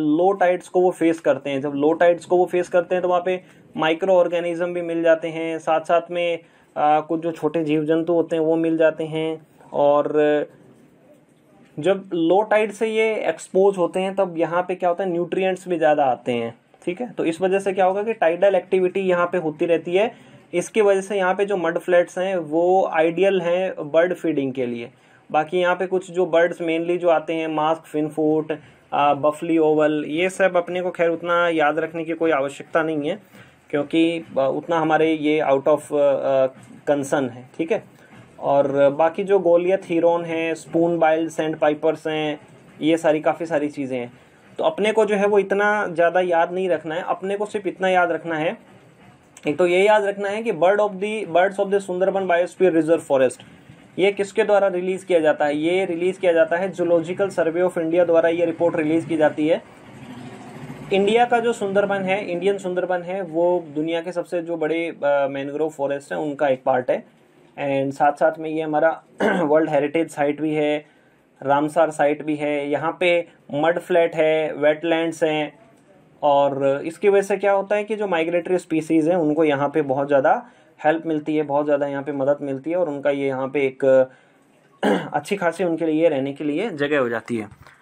लो टाइड्स को वो फेस करते हैं जब लो टाइड्स को वो फेस करते हैं तो वहाँ पे माइक्रो ऑर्गेनिज्म भी मिल जाते हैं साथ साथ में आ, कुछ जो छोटे जीव जंतु होते हैं वो मिल जाते हैं और जब लो टाइड से ये एक्सपोज होते हैं तब यहाँ पे क्या होता है न्यूट्रिएंट्स भी ज़्यादा आते हैं ठीक है तो इस वजह से क्या होगा कि टाइडल एक्टिविटी यहाँ पे होती रहती है इसकी वजह से यहाँ पे जो मड फ्लैट्स हैं वो आइडियल हैं बर्ड फीडिंग के लिए बाकी यहाँ पे कुछ जो बर्ड्स मेनली जो आते हैं मास्क फिनफूट बफली ओवल ये सब अपने को खैर उतना याद रखने की कोई आवश्यकता नहीं है क्योंकि उतना हमारे ये आउट ऑफ कंसर्न है ठीक है और बाकी जो गोलियत हीरोन हैं स्पून बाइल सेंड पाइपर्स हैं ये सारी काफ़ी सारी चीज़ें हैं तो अपने को जो है वो इतना ज़्यादा याद नहीं रखना है अपने को सिर्फ इतना याद रखना है एक तो ये याद रखना है कि bird of the birds of the Sundarban biosphere reserve forest ये किसके द्वारा रिलीज़ किया जाता है ये रिलीज़ किया जाता है जूलॉजिकल सर्वे ऑफ इंडिया द्वारा ये रिपोर्ट रिलीज़ की जाती है इंडिया का जो सुंदरबन है इंडियन सुंदरबन है वो दुनिया के सबसे जो बड़े मैनग्रोव फॉरेस्ट हैं उनका एक पार्ट है एंड साथ साथ में ये हमारा वर्ल्ड हेरिटेज साइट भी है रामसार साइट भी है यहाँ पे मड फ्लैट है वेटलैंड्स हैं और इसकी वजह से क्या होता है कि जो माइग्रेटरी स्पीसीज़ हैं उनको यहाँ पे बहुत ज़्यादा हेल्प मिलती है बहुत ज़्यादा यहाँ पे मदद मिलती है और उनका ये यहाँ पे एक *clears throat* अच्छी खासी उनके लिए रहने के लिए जगह हो जाती है